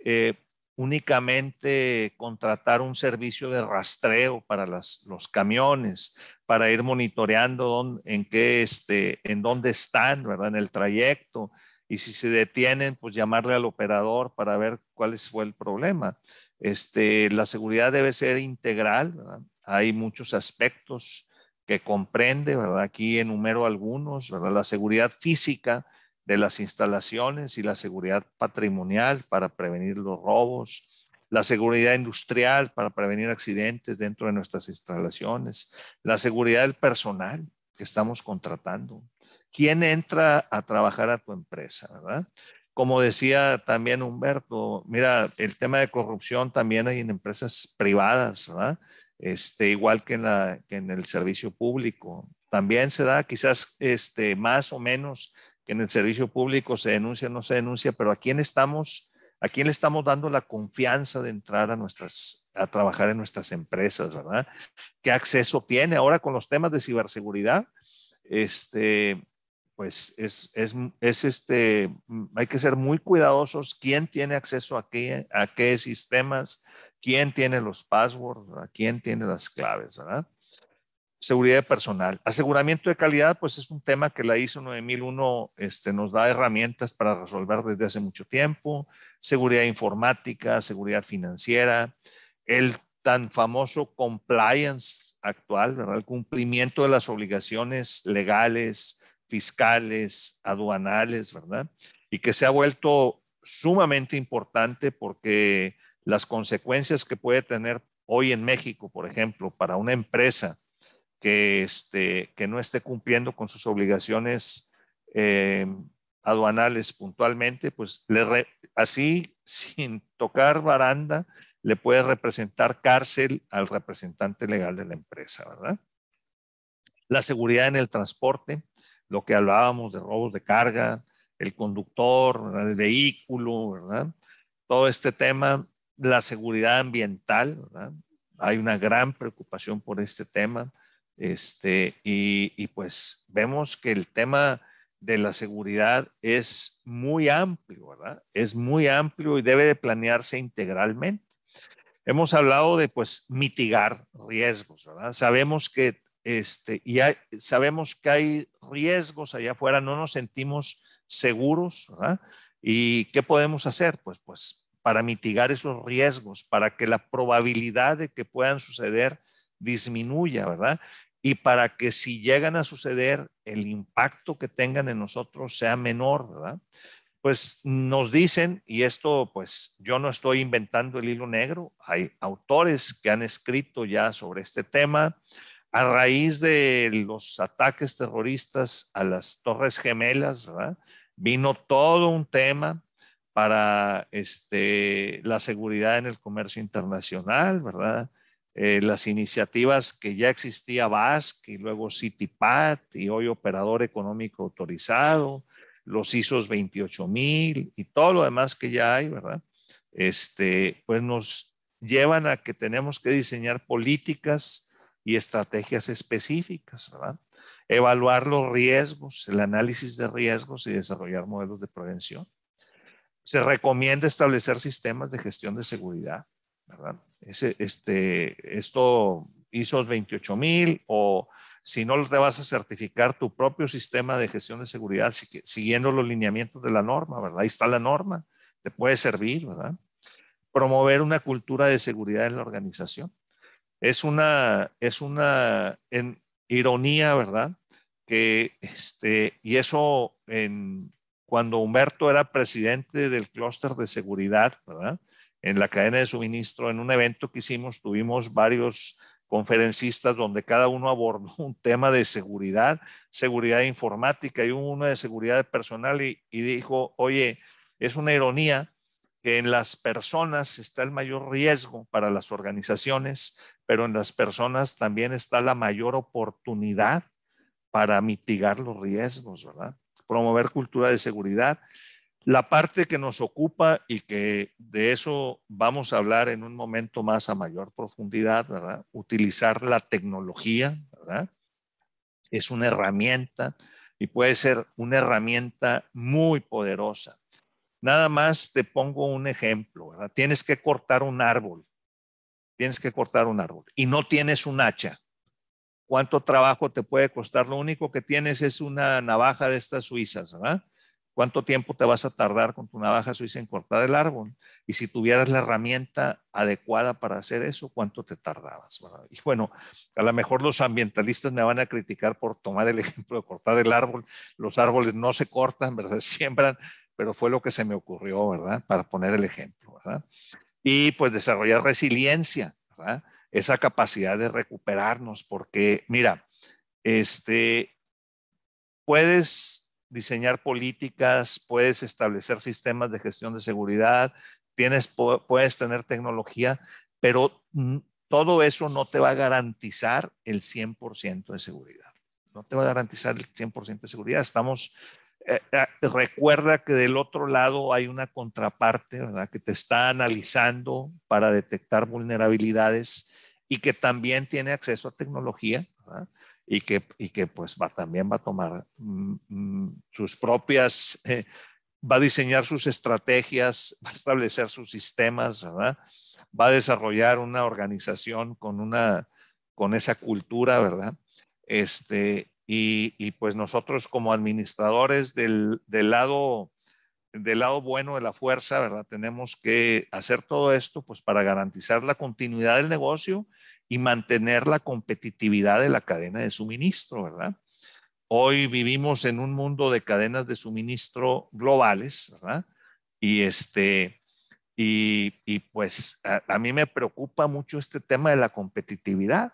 eh, únicamente contratar un servicio de rastreo para los camiones, para ir monitoreando en qué, este, en dónde están, ¿verdad? En el trayecto, y si se detienen, pues llamarle al operador para ver cuál fue el problema. Este, la seguridad debe ser integral, hay muchos aspectos que comprende, ¿verdad? Aquí enumero algunos, ¿verdad? La seguridad física de las instalaciones y la seguridad patrimonial para prevenir los robos, la seguridad industrial para prevenir accidentes dentro de nuestras instalaciones, la seguridad del personal, que estamos contratando. ¿Quién entra a trabajar a tu empresa, verdad? Como decía también Humberto, mira, el tema de corrupción también hay en empresas privadas, ¿verdad? Este, igual que en, el servicio público. También se da quizás este, más o menos que en el servicio público se denuncia, no se denuncia, pero ¿a quién estamos, a quién le estamos dando la confianza de entrar a nuestras a trabajar en nuestras empresas, ¿verdad? ¿Qué acceso tiene ahora con los temas de ciberseguridad? Este, pues es, es, este, mm, hay que ser muy cuidadosos quién tiene acceso a qué, a qué sistemas, quién tiene los passwords, quién tiene las claves, ¿verdad? Seguridad personal. Aseguramiento de calidad, pues es un tema que la ISO 9001 este, nos da herramientas para resolver desde hace mucho tiempo. Seguridad informática, seguridad financiera, el tan famoso compliance actual, ¿verdad? el cumplimiento de las obligaciones legales, fiscales, aduanales, ¿verdad? Y que se ha vuelto sumamente importante porque las consecuencias que puede tener hoy en México, por ejemplo, para una empresa que, este, que no esté cumpliendo con sus obligaciones eh, aduanales puntualmente, pues así sin tocar baranda, le puede representar cárcel al representante legal de la empresa, ¿verdad? La seguridad en el transporte, lo que hablábamos de robos de carga, el conductor, el vehículo, ¿verdad? Todo este tema, la seguridad ambiental, ¿verdad? Hay una gran preocupación por este tema. Este, y, y pues vemos que el tema de la seguridad es muy amplio, ¿verdad? Es muy amplio y debe de planearse integralmente. Hemos hablado de pues mitigar riesgos, ¿verdad? Sabemos que este, y hay, sabemos que hay riesgos allá afuera, no nos sentimos seguros, ¿verdad? ¿Y qué podemos hacer? Pues, pues para mitigar esos riesgos, para que la probabilidad de que puedan suceder disminuya, ¿verdad? Y para que si llegan a suceder, el impacto que tengan en nosotros sea menor, ¿verdad? pues nos dicen, y esto pues yo no estoy inventando el hilo negro, hay autores que han escrito ya sobre este tema, a raíz de los ataques terroristas a las Torres Gemelas, ¿verdad? vino todo un tema para este, la seguridad en el comercio internacional, ¿verdad? Eh, las iniciativas que ya existía BASC y luego CITIPAT y hoy Operador Económico Autorizado, los ISOs 28000 y todo lo demás que ya hay, ¿verdad? Este, pues nos llevan a que tenemos que diseñar políticas y estrategias específicas, ¿verdad? Evaluar los riesgos, el análisis de riesgos y desarrollar modelos de prevención. Se recomienda establecer sistemas de gestión de seguridad, ¿verdad? este, esto ISO 28000 o si no te vas a certificar tu propio sistema de gestión de seguridad siguiendo los lineamientos de la norma, ¿verdad? Ahí está la norma, te puede servir, ¿verdad? Promover una cultura de seguridad en la organización. Es una, es una ironía, ¿verdad? Que este, y eso cuando Humberto era presidente del clúster de seguridad, ¿verdad? En la cadena de suministro, en un evento que hicimos, tuvimos varios conferencistas donde cada uno abordó un tema de seguridad, seguridad informática y uno de seguridad personal y, dijo, oye, es una ironía que en las personas está el mayor riesgo para las organizaciones, pero en las personas también está la mayor oportunidad para mitigar los riesgos, ¿verdad? Promover cultura de seguridad la parte que nos ocupa y que de eso vamos a hablar en un momento más a mayor profundidad, ¿verdad? Utilizar la tecnología, ¿verdad? Es una herramienta y puede ser una herramienta muy poderosa. Nada más te pongo un ejemplo, ¿verdad? Tienes que cortar un árbol, tienes que cortar un árbol y no tienes un hacha. ¿Cuánto trabajo te puede costar? Lo único que tienes es una navaja de estas suizas, ¿verdad? ¿Cuánto tiempo te vas a tardar con tu navaja suiza en cortar el árbol? Y si tuvieras la herramienta adecuada para hacer eso, ¿cuánto te tardabas? y bueno, a lo mejor los ambientalistas me van a criticar por tomar el ejemplo de cortar el árbol. Los árboles no se cortan, ¿verdad? siembran, pero fue lo que se me ocurrió, ¿verdad? Para poner el ejemplo, ¿verdad? Y pues desarrollar resiliencia, ¿verdad? Esa capacidad de recuperarnos, porque mira, este, puedes diseñar políticas, puedes establecer sistemas de gestión de seguridad, tienes, puedes tener tecnología, pero todo eso no te va a garantizar el 100% de seguridad. No te va a garantizar el 100% de seguridad. Estamos, eh, ah, recuerda que del otro lado hay una contraparte, ¿verdad? Que te está analizando para detectar vulnerabilidades y que también tiene acceso a tecnología, ¿verdad? y que, pues va, también va a tomar mm, mm, sus propias, eh, va a diseñar sus estrategias, va a establecer sus sistemas, ¿verdad? va a desarrollar una organización con, con esa cultura, ¿verdad? Este, y, pues nosotros como administradores del, lado, del lado bueno de la fuerza, ¿verdad? Tenemos que hacer todo esto pues para garantizar la continuidad del negocio y mantener la competitividad de la cadena de suministro, ¿verdad? Hoy vivimos en un mundo de cadenas de suministro globales, ¿verdad? Y este, y, pues a, mí me preocupa mucho este tema de la competitividad.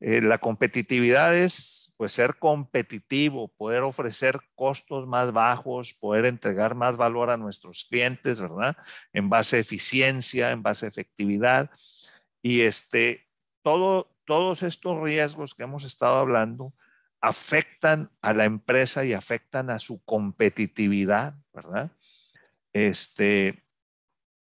Eh, la competitividad es pues ser competitivo, poder ofrecer costos más bajos, poder entregar más valor a nuestros clientes, ¿verdad? En base a eficiencia, en base a efectividad. Y este, todos estos riesgos que hemos estado hablando afectan a la empresa y afectan a su competitividad, ¿verdad? Este,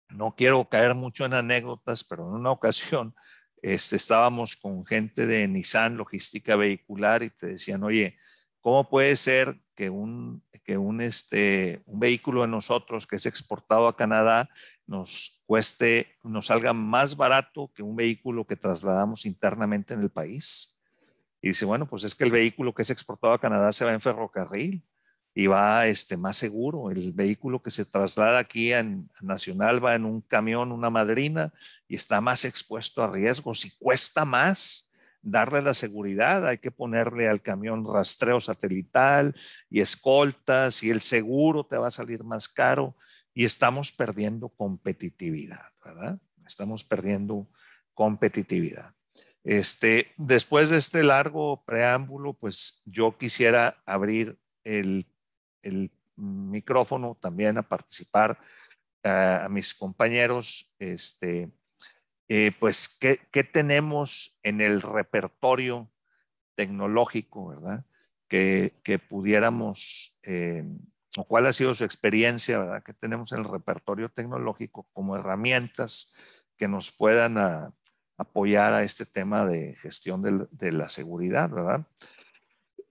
no quiero caer mucho en anécdotas, pero en una ocasión este, estábamos con gente de Nissan Logística Vehicular y te decían, oye, ¿cómo puede ser que un un, este, un vehículo de nosotros que es exportado a Canadá nos cueste, nos salga más barato que un vehículo que trasladamos internamente en el país. Y dice, bueno, pues es que el vehículo que es exportado a Canadá se va en ferrocarril y va este, más seguro. El vehículo que se traslada aquí en Nacional va en un camión, una madrina, y está más expuesto a riesgos y cuesta más darle la seguridad, hay que ponerle al camión rastreo satelital y escoltas y el seguro te va a salir más caro y estamos perdiendo competitividad, ¿verdad? Estamos perdiendo competitividad. Este, después de este largo preámbulo, pues yo quisiera abrir el, micrófono también a participar eh, a, mis compañeros este, eh, pues, ¿qué, tenemos en el repertorio tecnológico, verdad? Que, pudiéramos, eh, cuál ha sido su experiencia, verdad? ¿Qué tenemos en el repertorio tecnológico como herramientas que nos puedan apoyar a este tema de gestión de, la seguridad, verdad?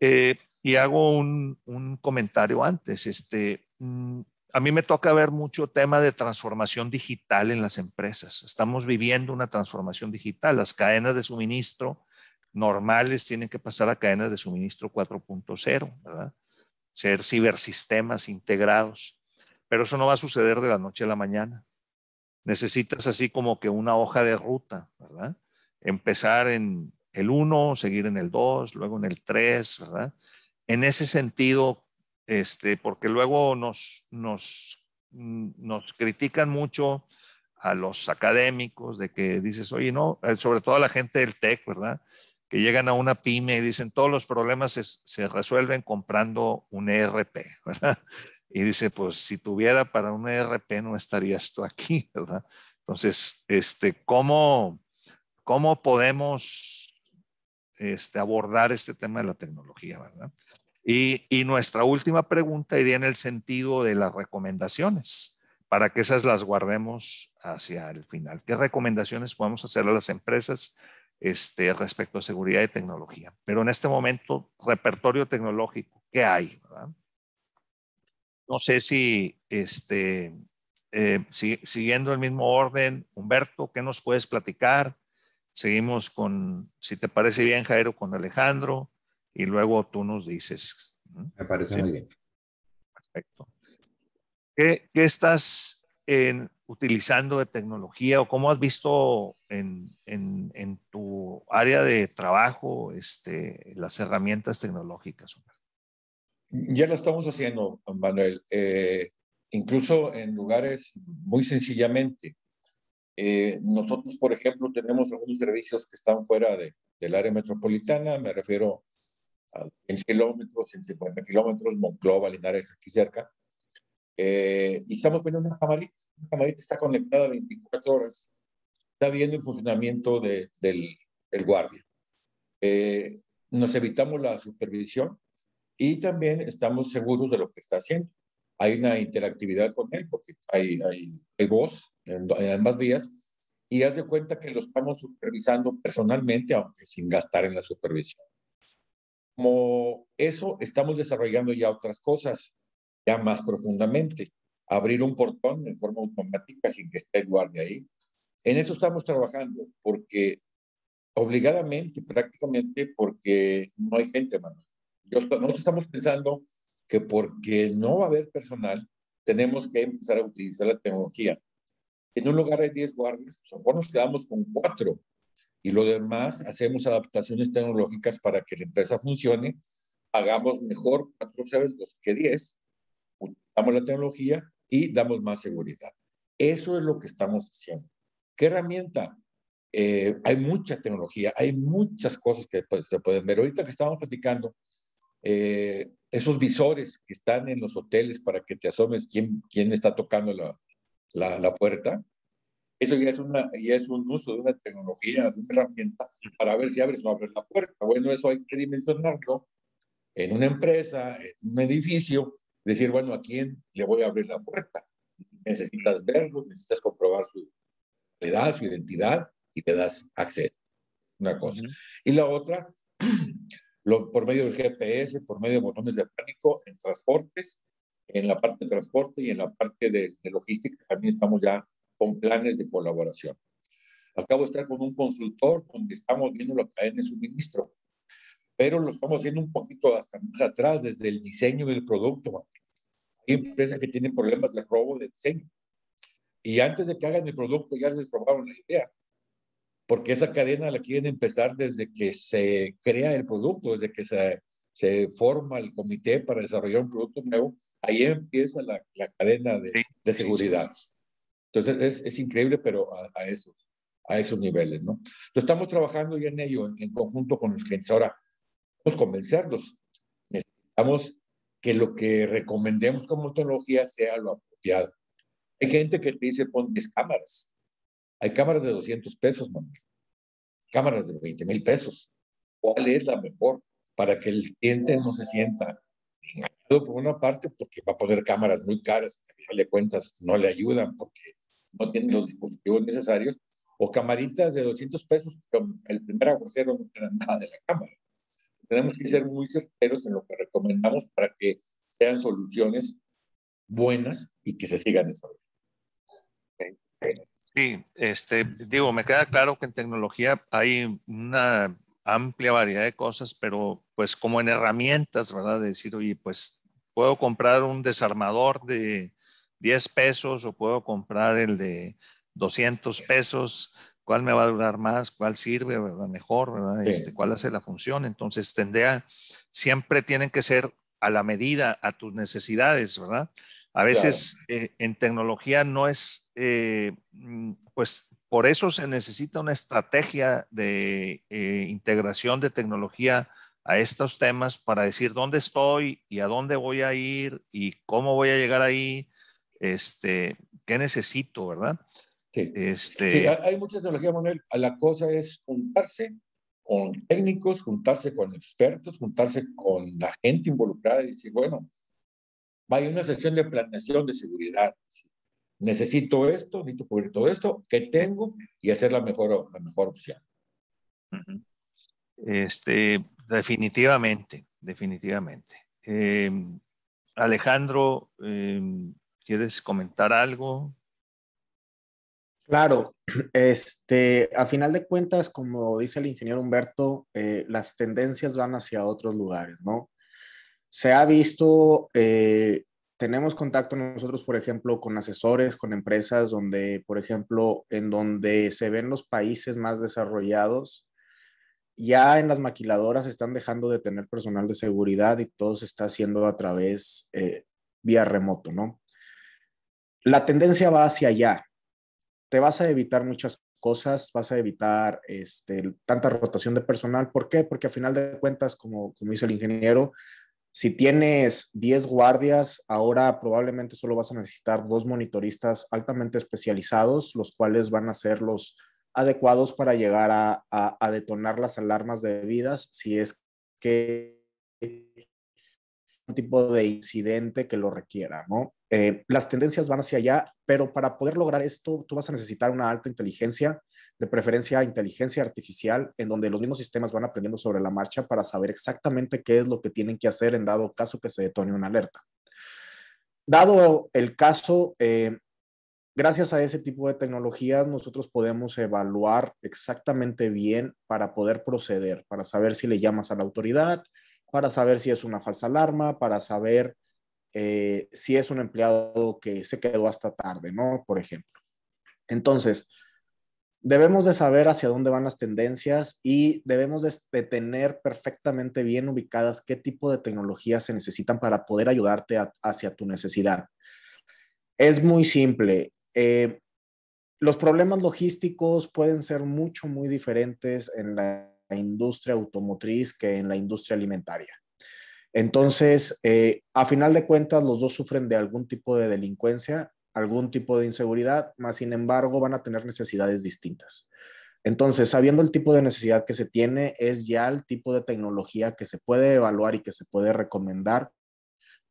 Eh, y hago un, comentario antes, este, mm, a mí me toca ver mucho tema de transformación digital en las empresas. Estamos viviendo una transformación digital. Las cadenas de suministro normales tienen que pasar a cadenas de suministro 4.0, ¿verdad? Ser cibersistemas integrados. Pero eso no va a suceder de la noche a la mañana. Necesitas así como que una hoja de ruta, ¿verdad? Empezar en el 1, seguir en el 2, luego en el 3, ¿verdad? En ese sentido, este, porque luego mm, nos, critican mucho a los académicos de que dices, oye, no, eh, sobre todo a la gente del tech, ¿verdad? Que llegan a una pyme y dicen, todos los problemas se, resuelven comprando un ERP, ¿verdad? Y dice, pues si tuviera para un ERP no estaría esto aquí, ¿verdad? Entonces, este, ¿cómo, podemos este, abordar este tema de la tecnología, ¿verdad? Y, nuestra última pregunta iría en el sentido de las recomendaciones, para que esas las guardemos hacia el final. ¿Qué recomendaciones podemos hacer a las empresas este, respecto a seguridad y tecnología? Pero en este momento, repertorio tecnológico, ¿qué hay? No sé si, este, eh, si, siguiendo el mismo orden, Humberto, ¿qué nos puedes platicar? Seguimos con, si te parece bien, Jairo, con Alejandro y luego tú nos dices. Me parece muy bien. Perfecto. ¿Qué, estás utilizando de tecnología o cómo has visto en, en, tu área de trabajo este, las herramientas tecnológicas? Ya lo estamos haciendo, Manuel, eh, incluso en lugares muy sencillamente. Eh, nosotros, por ejemplo, tenemos algunos servicios que están fuera de, del área metropolitana, me refiero a 100 kilómetros, 150 kilómetros, Monclova, Linares, aquí cerca. Eh, y estamos poniendo una camarita. Una camarita está conectada 24 horas. Está viendo el funcionamiento del, guardia. Eh, nos evitamos la supervisión y también estamos seguros de lo que está haciendo. Hay una interactividad con él porque hay, hay, voz en, en ambas vías y haz de cuenta que lo estamos supervisando personalmente, aunque sin gastar en la supervisión como eso, estamos desarrollando ya otras cosas, ya más profundamente. Abrir un portón en forma automática sin que esté el guardia ahí. En eso estamos trabajando, porque obligadamente, prácticamente, porque no hay gente, hermano. nosotros estamos pensando que porque no va a haber personal, tenemos que empezar a utilizar la tecnología. En un lugar hay 10 guardias, pues, a lo mejor nos quedamos con 4 y lo demás hacemos adaptaciones tecnológicas para que la empresa funcione, hagamos mejor cuatro los que 10. usamos la tecnología y damos más seguridad. Eso es lo que estamos haciendo. ¿Qué herramienta? Eh, hay mucha tecnología, hay muchas cosas que pues, se pueden ver. Ahorita que estábamos platicando, eh, esos visores que están en los hoteles para que te asomes quién, quién está tocando la, la, la puerta, eso ya es, una, y es un uso de una tecnología, de una herramienta para ver si abres o no abres la puerta. Bueno, eso hay que dimensionarlo en una empresa, en un edificio, decir, bueno, ¿a quién le voy a abrir la puerta? Necesitas verlo, necesitas comprobar su edad, su identidad y te das acceso. Una cosa. Y la otra, lo, por medio del GPS, por medio de botones de pánico en transportes, en la parte de transporte y en la parte de logística, también estamos ya con planes de colaboración. Acabo de estar con un consultor donde estamos viendo la cadena de suministro, pero lo estamos haciendo un poquito hasta más atrás, desde el diseño del producto. Hay empresas que tienen problemas de robo de diseño. Y antes de que hagan el producto ya les robaron la idea, porque esa cadena la quieren empezar desde que se crea el producto, desde que se, forma el comité para desarrollar un producto nuevo. Ahí empieza la, cadena de, de seguridad. Entonces, es, increíble, pero a, esos, a esos niveles, ¿no? Entonces, estamos trabajando ya en ello, en, conjunto con los clientes. Ahora, vamos pues, a convencerlos. Necesitamos que lo que recomendemos como tecnología sea lo apropiado. Hay gente que te dice, pon cámaras. Hay cámaras de 200 pesos, Manuel. Cámaras de 20 mil pesos. ¿Cuál es la mejor? Para que el cliente no se sienta engañado por una parte, porque va a poner cámaras muy caras, que a final de cuentas no le ayudan, porque no tienen los dispositivos necesarios, o camaritas de 200 pesos, que el primer aguacero no te nada de la cámara. Tenemos que ser muy certeros en lo que recomendamos para que sean soluciones buenas y que se sigan desarrollando. Sí, este, digo, me queda claro que en tecnología hay una amplia variedad de cosas, pero pues como en herramientas, ¿verdad? De decir, oye, pues puedo comprar un desarmador de 10 pesos o puedo comprar el de 200 pesos, cuál me va a durar más, cuál sirve ¿verdad? mejor, Este, cuál hace la función. Entonces, tendría, siempre tienen que ser a la medida, a tus necesidades, ¿verdad? A veces eh, en tecnología no es, eh, pues por eso se necesita una estrategia de eh, integración de tecnología a estos temas para decir dónde estoy y a dónde voy a ir y cómo voy a llegar ahí este, ¿qué necesito, verdad? Sí. Este... hay mucha tecnología, Manuel. La cosa es juntarse con técnicos, juntarse con expertos, juntarse con la gente involucrada y decir, bueno, vaya una sesión de planeación de seguridad. Necesito esto, necesito cubrir todo esto, ¿qué tengo? Y hacer la mejor, la mejor opción. Este, definitivamente, definitivamente. Em, Alejandro, eh, ¿Quieres comentar algo? Claro, este, a final de cuentas, como dice el ingeniero Humberto, eh, las tendencias van hacia otros lugares, ¿no? Se ha visto, eh, tenemos contacto nosotros, por ejemplo, con asesores, con empresas donde, por ejemplo, en donde se ven los países más desarrollados, ya en las maquiladoras están dejando de tener personal de seguridad y todo se está haciendo a través, eh, vía remoto, ¿no? la tendencia va hacia allá. Te vas a evitar muchas cosas, vas a evitar este, tanta rotación de personal. ¿Por qué? Porque a final de cuentas, como, como el ingeniero, si tienes 10 guardias, ahora probablemente solo vas a necesitar dos monitoristas altamente especializados, los cuales van a ser los adecuados para llegar a, detonar las alarmas de debidas si es que un tipo de incidente que lo requiera, ¿no? Eh, las tendencias van hacia allá, pero para poder lograr esto, tú vas a necesitar una alta inteligencia, de preferencia inteligencia artificial, en donde los mismos sistemas van aprendiendo sobre la marcha para saber exactamente qué es lo que tienen que hacer en dado caso que se detone una alerta. Dado el caso, eh, gracias a ese tipo de tecnologías, nosotros podemos evaluar exactamente bien para poder proceder, para saber si le llamas a la autoridad, para saber si es una falsa alarma, para saber eh, si es un empleado que se quedó hasta tarde, ¿no? Por ejemplo. Entonces, debemos de saber hacia dónde van las tendencias y debemos de, tener perfectamente bien ubicadas qué tipo de tecnologías se necesitan para poder ayudarte hacia tu necesidad. Es muy simple. Eh, los problemas logísticos pueden ser mucho, muy diferentes en la industria automotriz que en la industria alimentaria. Entonces, eh, a final de cuentas, los dos sufren de algún tipo de delincuencia, algún tipo de inseguridad, más sin embargo, van a tener necesidades distintas. Entonces, sabiendo el tipo de necesidad que se tiene, es ya el tipo de tecnología que se puede evaluar y que se puede recomendar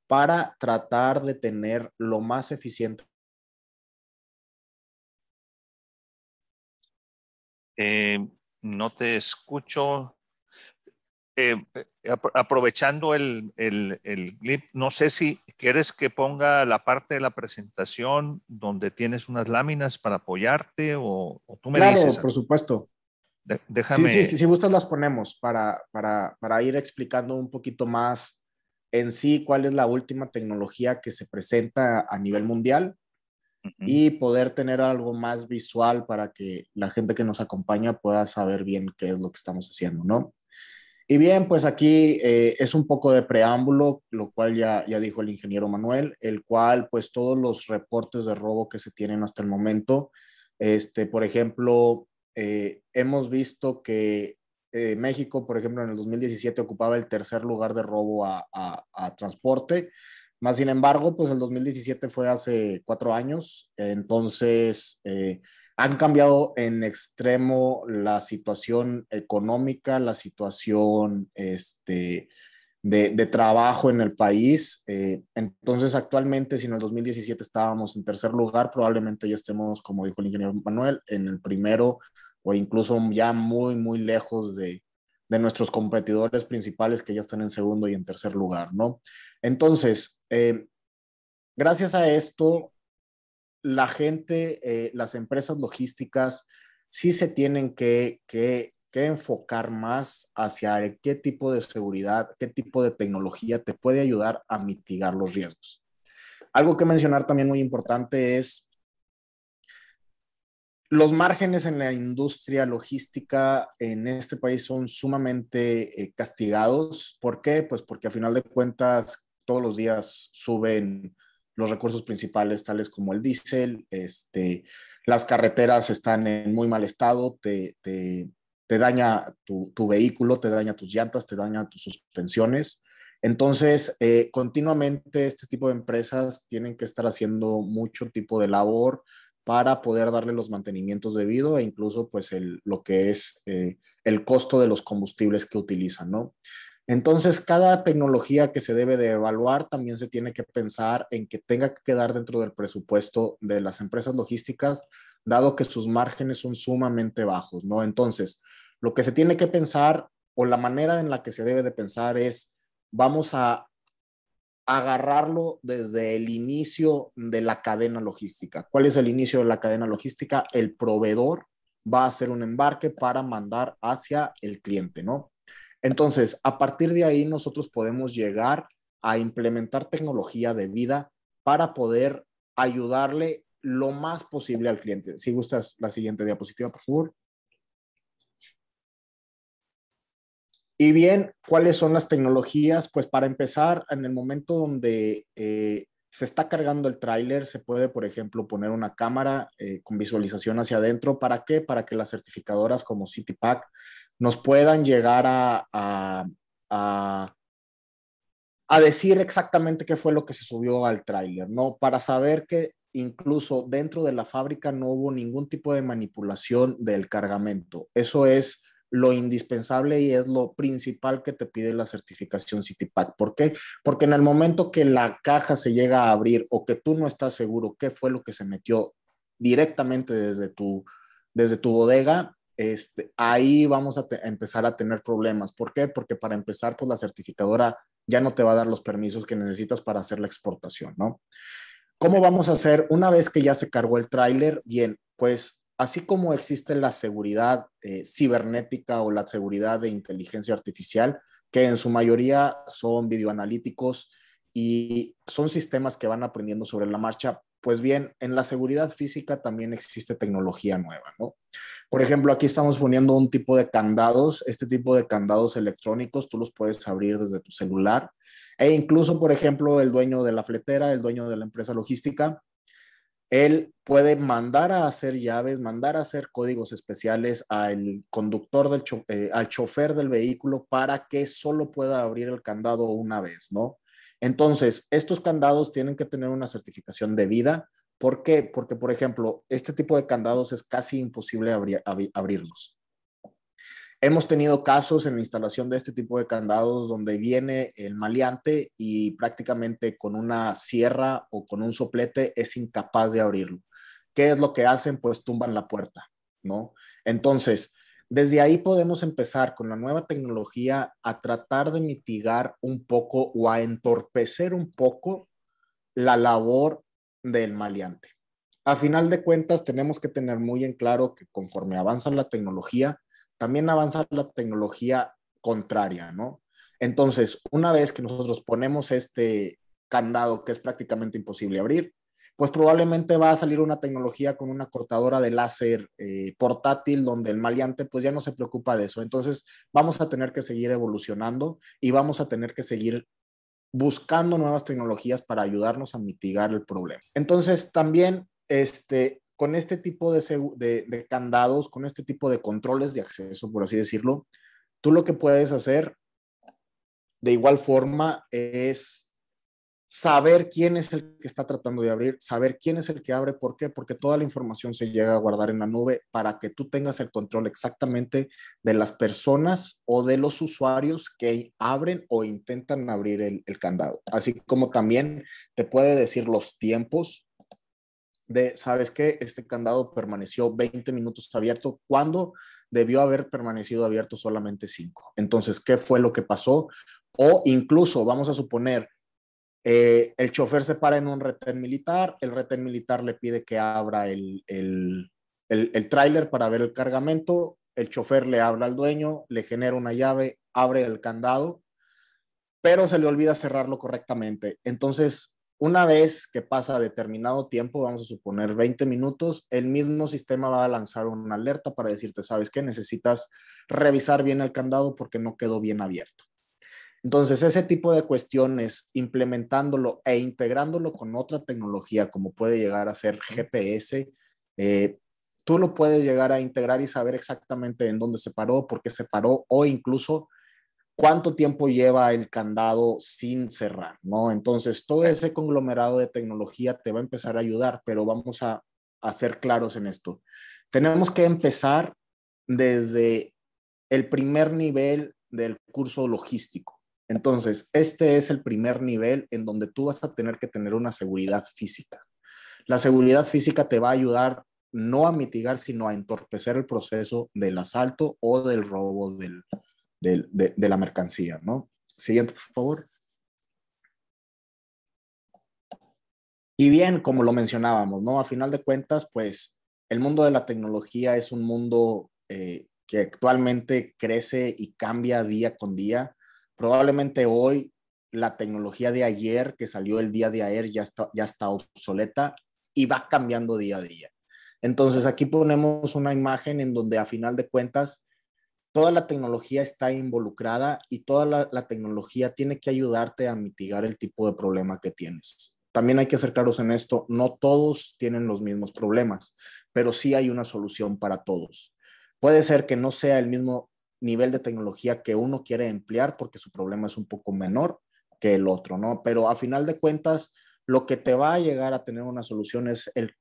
para tratar de tener lo más eficiente. Eh, no te escucho. Eh, aprovechando el, el, el, clip, no sé si quieres que ponga la parte de la presentación donde tienes unas láminas para apoyarte o, tú me dices. Claro, por supuesto. déjame. Sí, si gustas las ponemos para, para, para ir explicando un poquito más en sí cuál es la última tecnología que se presenta a nivel mundial y poder tener algo más visual para que la gente que nos acompaña pueda saber bien qué es lo que estamos haciendo, ¿no? Y bien, pues aquí eh, es un poco de preámbulo, lo cual ya, ya dijo el ingeniero Manuel, el cual pues todos los reportes de robo que se tienen hasta el momento, este, por ejemplo, eh, hemos visto que eh, México, por ejemplo, en el 2017 ocupaba el tercer lugar de robo a, a transporte, más sin embargo, pues el 2017 fue hace cuatro años, entonces han cambiado en extremo la situación económica, la situación este, de, trabajo en el país. Eh, entonces, actualmente, si en el 2017 estábamos en tercer lugar, probablemente ya estemos, como dijo el ingeniero Manuel, en el primero o incluso ya muy, muy lejos de, nuestros competidores principales que ya están en segundo y en tercer lugar, ¿no? Entonces, eh, gracias a esto, la gente, eh, las empresas logísticas sí se tienen que, enfocar más hacia qué tipo de seguridad, qué tipo de tecnología te puede ayudar a mitigar los riesgos. Algo que mencionar también muy importante es los márgenes en la industria logística en este país son sumamente eh, castigados. ¿Por qué? Pues porque a final de cuentas todos los días suben los recursos principales, tales como el diésel, este, las carreteras están en muy mal estado, te, daña tu, vehículo, te daña tus llantas, te daña tus suspensiones. Entonces, eh, continuamente este tipo de empresas tienen que estar haciendo mucho tipo de labor para poder darle los mantenimientos debido e incluso pues lo que es eh, el costo de los combustibles que utilizan, ¿no? Entonces, cada tecnología que se debe de evaluar también se tiene que pensar en que tenga que quedar dentro del presupuesto de las empresas logísticas, dado que sus márgenes son sumamente bajos, ¿no? Entonces, lo que se tiene que pensar o la manera en la que se debe de pensar es, vamos a agarrarlo desde el inicio de la cadena logística. ¿Cuál es el inicio de la cadena logística? El proveedor va a hacer un embarque para mandar hacia el cliente, ¿no? Entonces, a partir de ahí nosotros podemos llegar a implementar tecnología de vida para poder ayudarle lo más posible al cliente. Si gustas la siguiente diapositiva, por favor. Y bien, ¿cuáles son las tecnologías? Pues para empezar, en el momento donde eh, se está cargando el tráiler, se puede, por ejemplo, poner una cámara eh, con visualización hacia adentro. ¿Para qué? Para que las certificadoras como CityPack nos puedan llegar a, decir exactamente qué fue lo que se subió al tráiler, ¿no? Para saber que incluso dentro de la fábrica no hubo ningún tipo de manipulación del cargamento. Eso es lo indispensable y es lo principal que te pide la certificación CityPack. ¿Por qué? Porque en el momento que la caja se llega a abrir o que tú no estás seguro qué fue lo que se metió directamente desde tu, desde tu bodega, este, ahí vamos a, empezar a tener problemas. ¿Por qué? Porque para empezar, pues la certificadora ya no te va a dar los permisos que necesitas para hacer la exportación, ¿no? ¿Cómo vamos a hacer una vez que ya se cargó el tráiler? Bien, pues así como existe la seguridad eh, cibernética o la seguridad de inteligencia artificial, que en su mayoría son videoanalíticos y son sistemas que van aprendiendo sobre la marcha, pues bien, en la seguridad física también existe tecnología nueva, ¿no? Por ejemplo, aquí estamos poniendo un tipo de candados, este tipo de candados electrónicos, tú los puedes abrir desde tu celular e incluso, por ejemplo, el dueño de la fletera, el dueño de la empresa logística, él puede mandar a hacer llaves, mandar a hacer códigos especiales al conductor, del eh, al chofer del vehículo para que solo pueda abrir el candado una vez, ¿no? Entonces, estos candados tienen que tener una certificación de vida. ¿Por qué? Porque, por ejemplo, este tipo de candados es casi imposible abrirlos. Hemos tenido casos en la instalación de este tipo de candados donde viene el maleante y prácticamente con una sierra o con un soplete es incapaz de abrirlo. ¿Qué es lo que hacen? Pues tumban la puerta, ¿no? Entonces, desde ahí podemos empezar con la nueva tecnología a tratar de mitigar un poco o a entorpecer un poco la labor del maleante. A final de cuentas, tenemos que tener muy en claro que conforme avanza la tecnología, también avanza la tecnología contraria, ¿no? Entonces, una vez que nosotros ponemos este candado que es prácticamente imposible abrir, pues probablemente va a salir una tecnología con una cortadora de láser eh, portátil donde el maleante pues ya no se preocupa de eso. Entonces vamos a tener que seguir evolucionando y vamos a tener que seguir buscando nuevas tecnologías para ayudarnos a mitigar el problema. Entonces también este, con este tipo de, de candados, con este tipo de controles de acceso, por así decirlo, tú lo que puedes hacer de igual forma es saber quién es el que está tratando de abrir, saber quién es el que abre, ¿por qué? Porque toda la información se llega a guardar en la nube para que tú tengas el control exactamente de las personas o de los usuarios que abren o intentan abrir el, candado. Así como también te puede decir los tiempos de, ¿sabes qué? Este candado permaneció 20 minutos abierto cuando debió haber permanecido abierto solamente 5. Entonces, ¿qué fue lo que pasó? O incluso, vamos a suponer, eh, el chofer se para en un retén militar, el retén militar le pide que abra el, el, el, tráiler para ver el cargamento, el chofer le habla al dueño, le genera una llave, abre el candado, pero se le olvida cerrarlo correctamente. Entonces, una vez que pasa determinado tiempo, vamos a suponer 20 minutos, el mismo sistema va a lanzar una alerta para decirte, sabes que necesitas revisar bien el candado porque no quedó bien abierto. Entonces, ese tipo de cuestiones, implementándolo e integrándolo con otra tecnología, como puede llegar a ser GPS, eh, tú lo puedes llegar a integrar y saber exactamente en dónde se paró, por qué se paró o incluso cuánto tiempo lleva el candado sin cerrar, ¿no? Entonces, todo ese conglomerado de tecnología te va a empezar a ayudar, pero vamos a, a ser claros en esto. Tenemos que empezar desde el primer nivel del curso logístico. Entonces, este es el primer nivel en donde tú vas a tener que tener una seguridad física. La seguridad física te va a ayudar no a mitigar, sino a entorpecer el proceso del asalto o del robo de, la mercancía, ¿no? Siguiente, por favor. Y bien, como lo mencionábamos, ¿no? A final de cuentas, pues el mundo de la tecnología es un mundo eh, que actualmente crece y cambia día con día probablemente hoy la tecnología de ayer que salió el día de ayer ya está, ya está obsoleta y va cambiando día a día. Entonces aquí ponemos una imagen en donde a final de cuentas toda la tecnología está involucrada y toda la, tecnología tiene que ayudarte a mitigar el tipo de problema que tienes. También hay que ser claros en esto, no todos tienen los mismos problemas, pero sí hay una solución para todos. Puede ser que no sea el mismo nivel de tecnología que uno quiere emplear porque su problema es un poco menor que el otro, ¿no? Pero a final de cuentas, lo que te va a llegar a tener una solución es el,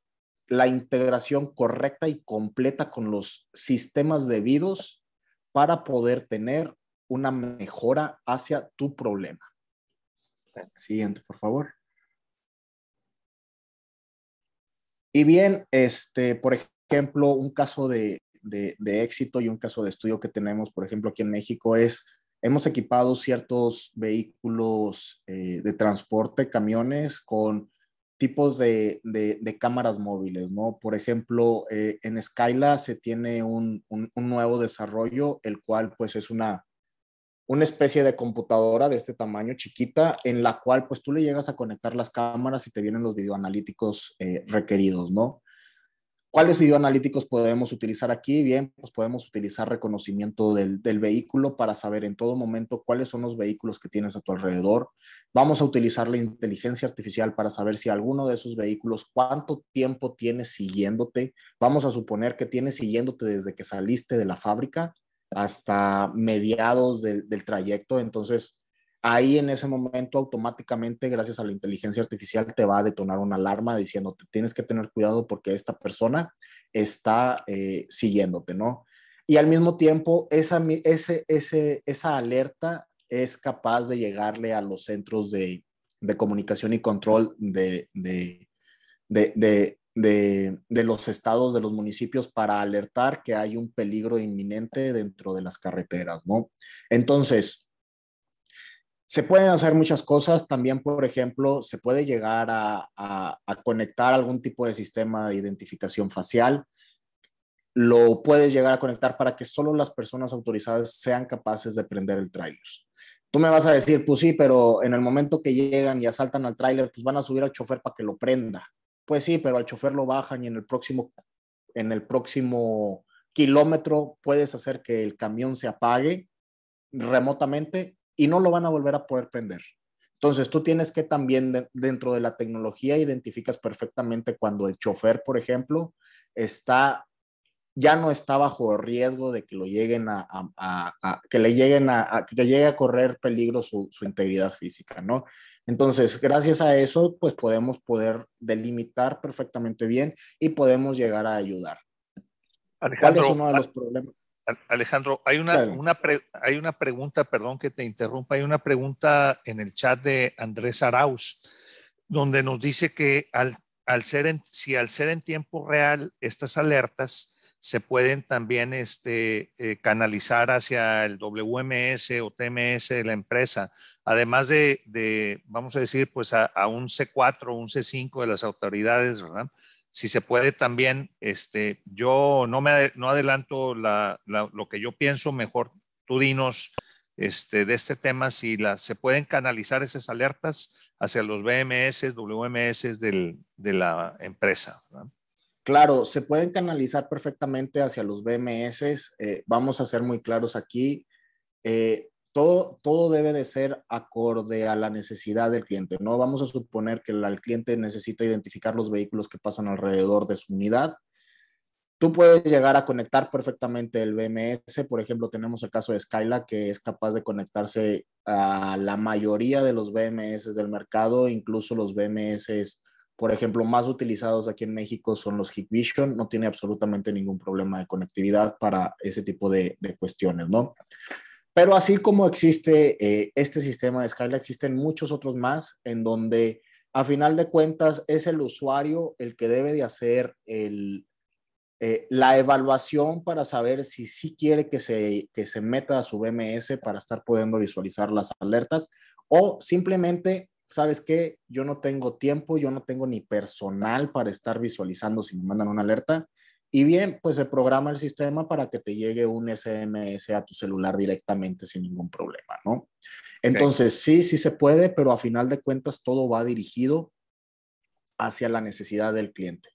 la integración correcta y completa con los sistemas debidos para poder tener una mejora hacia tu problema. Siguiente, por favor. Y bien, este, por ejemplo, un caso de, de, éxito y un caso de estudio que tenemos, por ejemplo, aquí en México es hemos equipado ciertos vehículos eh, de transporte, camiones, con tipos de, de, cámaras móviles, ¿no? Por ejemplo, eh, en Skyla se tiene un, nuevo desarrollo, el cual pues es una, una especie de computadora de este tamaño chiquita, en la cual pues tú le llegas a conectar las cámaras y te vienen los videoanalíticos eh, requeridos, ¿no? ¿Cuáles videoanalíticos podemos utilizar aquí? Bien, pues podemos utilizar reconocimiento del, vehículo para saber en todo momento cuáles son los vehículos que tienes a tu alrededor. Vamos a utilizar la inteligencia artificial para saber si alguno de esos vehículos, cuánto tiempo tienes siguiéndote. Vamos a suponer que tienes siguiéndote desde que saliste de la fábrica hasta mediados del, del trayecto. Entonces, ahí en ese momento automáticamente, gracias a la inteligencia artificial, te va a detonar una alarma diciéndote tienes que tener cuidado porque esta persona está eh, siguiéndote, ¿no? Y al mismo tiempo, esa, esa alerta es capaz de llegarle a los centros de, comunicación y control de, de, de, los estados, de los municipios, para alertar que hay un peligro inminente dentro de las carreteras, ¿no? Entonces, se pueden hacer muchas cosas. También, por ejemplo, se puede llegar a, conectar algún tipo de sistema de identificación facial. Lo puedes llegar a conectar para que solo las personas autorizadas sean capaces de prender el trailer. Tú me vas a decir, pues sí, pero en el momento que llegan y asaltan al tráiler, pues van a subir al chofer para que lo prenda. Pues sí, pero al chofer lo bajan y en el próximo, en el próximo kilómetro puedes hacer que el camión se apague remotamente y no lo van a volver a poder prender. Entonces tú tienes que también dentro de la tecnología identificas perfectamente cuando el chofer, por ejemplo, está ya no está bajo riesgo de que lo lleguen a, que le lleguen a, que llegue a correr peligro su, su, integridad física, ¿no? Entonces, gracias a eso, pues podemos poder delimitar perfectamente bien y podemos llegar a ayudar. Alejandro, ¿Cuál es uno de los problemas? Alejandro, hay una, hay una pregunta, perdón que te interrumpa, hay una pregunta en el chat de Andrés Arauz, donde nos dice que al, ser si al ser en tiempo real estas alertas se pueden también este, eh, canalizar hacia el WMS o TMS de la empresa, además de, vamos a decir, pues a, a un C4 o un C5 de las autoridades, ¿verdad? si se puede también, este, yo no me no adelanto lo que yo pienso, mejor tú dinos este, de este tema, si la, se pueden canalizar esas alertas hacia los BMS, WMS del, de la empresa. Claro, se pueden canalizar perfectamente hacia los BMS. Eh, vamos a ser muy claros aquí. Eh, todo, debe de ser acorde a la necesidad del cliente. No vamos a suponer que el cliente necesita identificar los vehículos que pasan alrededor de su unidad. Tú puedes llegar a conectar perfectamente el BMS. Por ejemplo, tenemos el caso de Skyla, que es capaz de conectarse a la mayoría de los BMS del mercado, incluso los BMS, por ejemplo, más utilizados aquí en México son los Hikvision. No tiene absolutamente ningún problema de conectividad para ese tipo de cuestiones, ¿no? Pero así como existe eh, este sistema de Skyla, existen muchos otros más en donde a final de cuentas es el usuario el que debe de hacer eh, la evaluación para saber si sí quiere que se, que se meta a su BMS para estar pudiendo visualizar las alertas o simplemente, ¿sabes qué? Yo no tengo tiempo, yo no tengo ni personal para estar visualizando si me mandan una alerta. Y bien, pues se programa el sistema para que te llegue un SMS a tu celular directamente sin ningún problema, ¿no? Entonces, sí, sí se puede, pero a final de cuentas todo va dirigido hacia la necesidad del cliente.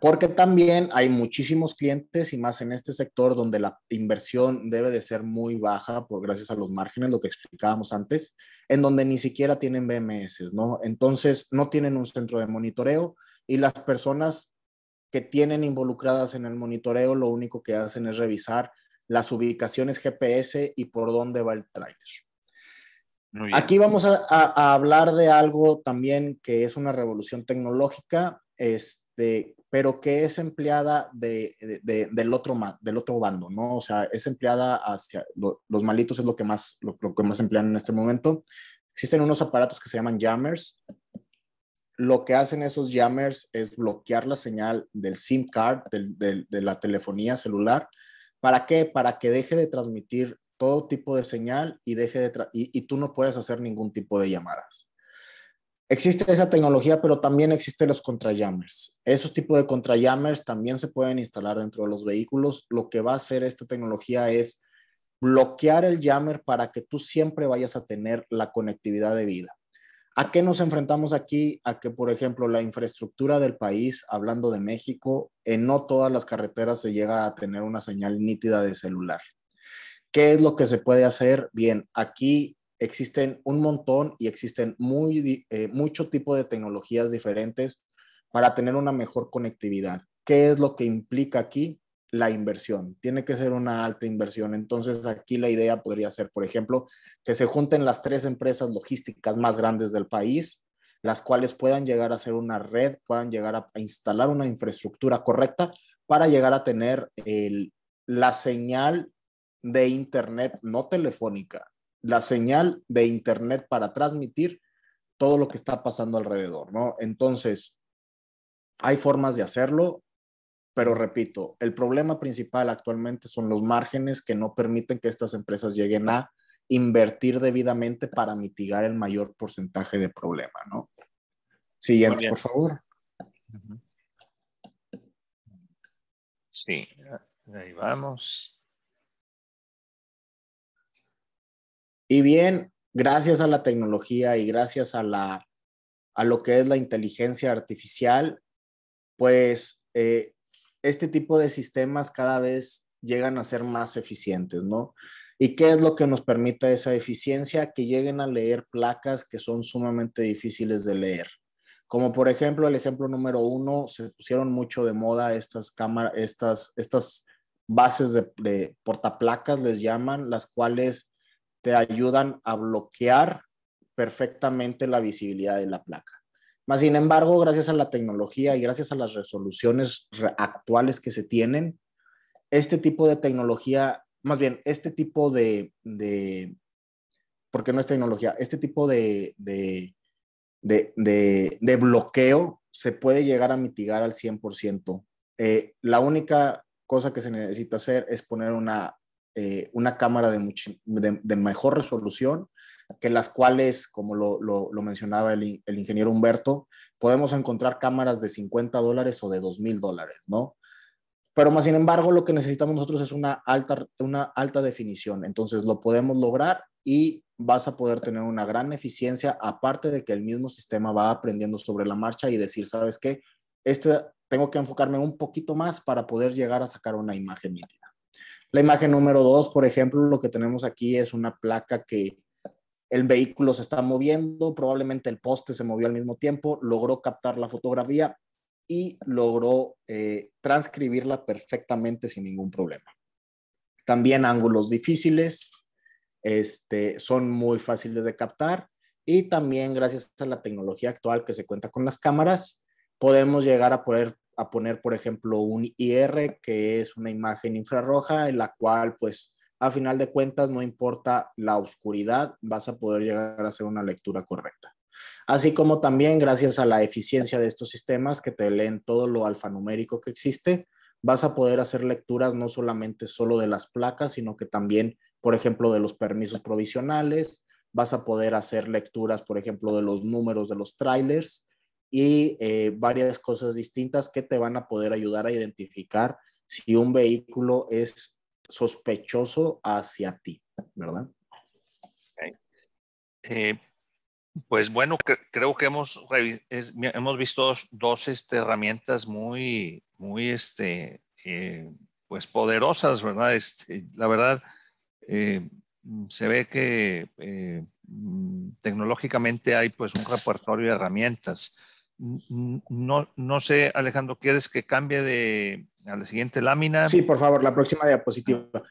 Porque también hay muchísimos clientes y más en este sector donde la inversión debe de ser muy baja por gracias a los márgenes, lo que explicábamos antes, en donde ni siquiera tienen BMS, ¿no? Entonces no tienen un centro de monitoreo y las personas que tienen involucradas en el monitoreo lo único que hacen es revisar las ubicaciones GPS y por dónde va el tráiler. Aquí vamos a, hablar de algo también que es una revolución tecnológica, este, pero que es empleada de, del, otro, del otro bando, ¿no? O sea, es empleada hacia los malitos, es lo que, más, lo, que más emplean en este momento. Existen unos aparatos que se llaman jammers, lo que hacen esos jammers es bloquear la señal del SIM card, de la telefonía celular. ¿Para qué? Para que deje de transmitir todo tipo de señal y, deje de y, tú no puedes hacer ningún tipo de llamadas. Existe esa tecnología, pero también existen los contrayammers. Esos tipos de contrayammers también se pueden instalar dentro de los vehículos. Lo que va a hacer esta tecnología es bloquear el jammer para que tú siempre vayas a tener la conectividad de vida. ¿A qué nos enfrentamos aquí? A que, por ejemplo, la infraestructura del país, hablando de México, en no todas las carreteras se llega a tener una señal nítida de celular. ¿Qué es lo que se puede hacer? Bien, aquí existen un montón y existen muy, eh, mucho tipo de tecnologías diferentes para tener una mejor conectividad. ¿Qué es lo que implica aquí? la inversión. Tiene que ser una alta inversión. Entonces aquí la idea podría ser, por ejemplo, que se junten las tres empresas logísticas más grandes del país, las cuales puedan llegar a ser una red, puedan llegar a, instalar una infraestructura correcta para llegar a tener la señal de Internet no telefónica, la señal de Internet para transmitir todo lo que está pasando alrededor, ¿no? Entonces, hay formas de hacerlo. Pero repito, el problema principal actualmente son los márgenes que no permiten que estas empresas lleguen a invertir debidamente para mitigar el mayor porcentaje de problema, ¿no? Siguiente, por favor. Sí, ahí vamos. Y bien, gracias a la tecnología y gracias a, la, lo que es la inteligencia artificial, pues eh, este tipo de sistemas cada vez llegan a ser más eficientes, ¿no? ¿Y qué es lo que nos permite esa eficiencia? Que lleguen a leer placas que son sumamente difíciles de leer. Como por ejemplo, el ejemplo número uno, se pusieron mucho de moda estas cámaras, estas, estas bases de, de portaplacas, les llaman, las cuales te ayudan a bloquear perfectamente la visibilidad de la placa. Más sin embargo, gracias a la tecnología y gracias a las resoluciones actuales que se tienen, este tipo de tecnología, más bien, este tipo de, de porque no es tecnología, este tipo de, de, de, bloqueo se puede llegar a mitigar al 100%. Eh, la única cosa que se necesita hacer es poner una, eh, una cámara de, de mejor resolución que las cuales, como lo, mencionaba el, ingeniero Humberto, podemos encontrar cámaras de 50 dólares o de 2 mil dólares, ¿no? Pero más sin embargo, lo que necesitamos nosotros es una alta, una alta definición. Entonces lo podemos lograr y vas a poder tener una gran eficiencia, aparte de que el mismo sistema va aprendiendo sobre la marcha y decir, ¿sabes qué? Este, tengo que enfocarme un poquito más para poder llegar a sacar una imagen nítida. La imagen número dos, por ejemplo, lo que tenemos aquí es una placa que el vehículo se está moviendo, probablemente el poste se movió al mismo tiempo, logró captar la fotografía y logró eh, transcribirla perfectamente sin ningún problema. También ángulos difíciles este, son muy fáciles de captar y también gracias a la tecnología actual que se cuenta con las cámaras, podemos llegar a poder a poner, por ejemplo, un IR, que es una imagen infrarroja, en la cual pues a final de cuentas no importa la oscuridad, vas a poder llegar a hacer una lectura correcta. Así como también gracias a la eficiencia de estos sistemas que te leen todo lo alfanumérico que existe, vas a poder hacer lecturas no solamente solo de las placas, sino que también, por ejemplo, de los permisos provisionales, vas a poder hacer lecturas, por ejemplo, de los números de los trailers y eh, varias cosas distintas que te van a poder ayudar a identificar si un vehículo es sospechoso hacia ti, ¿verdad? Eh, pues bueno, creo que hemos, hemos visto dos, este, herramientas muy, muy este, eh, pues poderosas, ¿verdad? Este, la verdad, eh, se ve que mm, tecnológicamente hay pues un repertorio de herramientas no, no sé, Alejandro, ¿quieres que cambie de, a la siguiente lámina? Sí, por favor, la próxima diapositiva. Ah,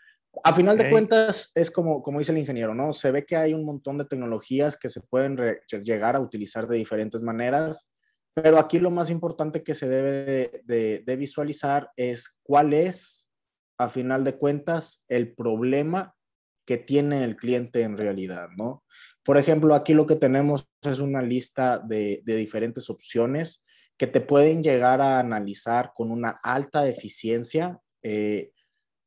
a final de cuentas, es como, como dice el ingeniero, ¿no? Se ve que hay un montón de tecnologías que se pueden llegar a utilizar de diferentes maneras, pero aquí lo más importante que se debe de visualizar es cuál es, a final de cuentas, el problema que tiene el cliente en realidad, ¿no? Por ejemplo, aquí lo que tenemos es una lista de, diferentes opciones que te pueden llegar a analizar con una alta eficiencia eh,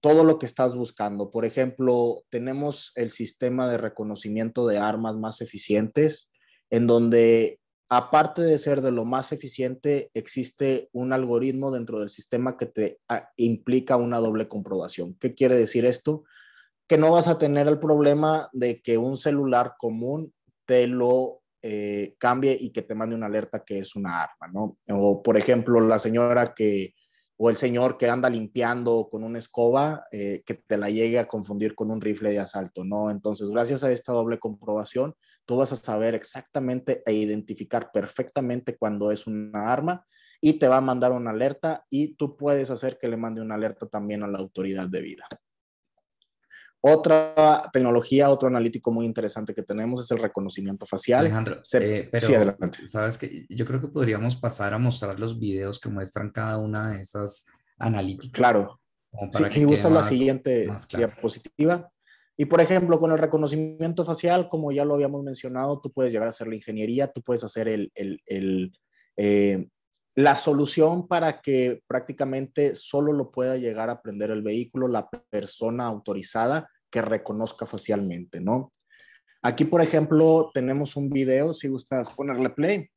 todo lo que estás buscando. Por ejemplo, tenemos el sistema de reconocimiento de armas más eficientes, en donde aparte de ser de lo más eficiente, existe un algoritmo dentro del sistema que te ah, implica una doble comprobación. ¿Qué quiere decir esto? que no vas a tener el problema de que un celular común te lo eh, cambie y que te mande una alerta que es una arma, ¿no? O por ejemplo, la señora que, o el señor que anda limpiando con una escoba, eh, que te la llegue a confundir con un rifle de asalto, ¿no? Entonces, gracias a esta doble comprobación, tú vas a saber exactamente e identificar perfectamente cuando es una arma y te va a mandar una alerta y tú puedes hacer que le mande una alerta también a la autoridad de vida. Otra tecnología, otro analítico muy interesante que tenemos es el reconocimiento facial. Alejandro, eh, sabes que yo creo que podríamos pasar a mostrar los videos que muestran cada una de esas analíticas. Claro. si, te la siguiente diapositiva. Y por ejemplo, con el reconocimiento facial, como ya lo habíamos mencionado, tú puedes llegar a hacer la ingeniería, tú puedes hacer el, el, eh, la solución para que prácticamente solo lo pueda llegar a prender el vehículo la persona autorizada que reconozca facialmente, ¿no? Aquí, por ejemplo, tenemos un video, si gustas ponerle play.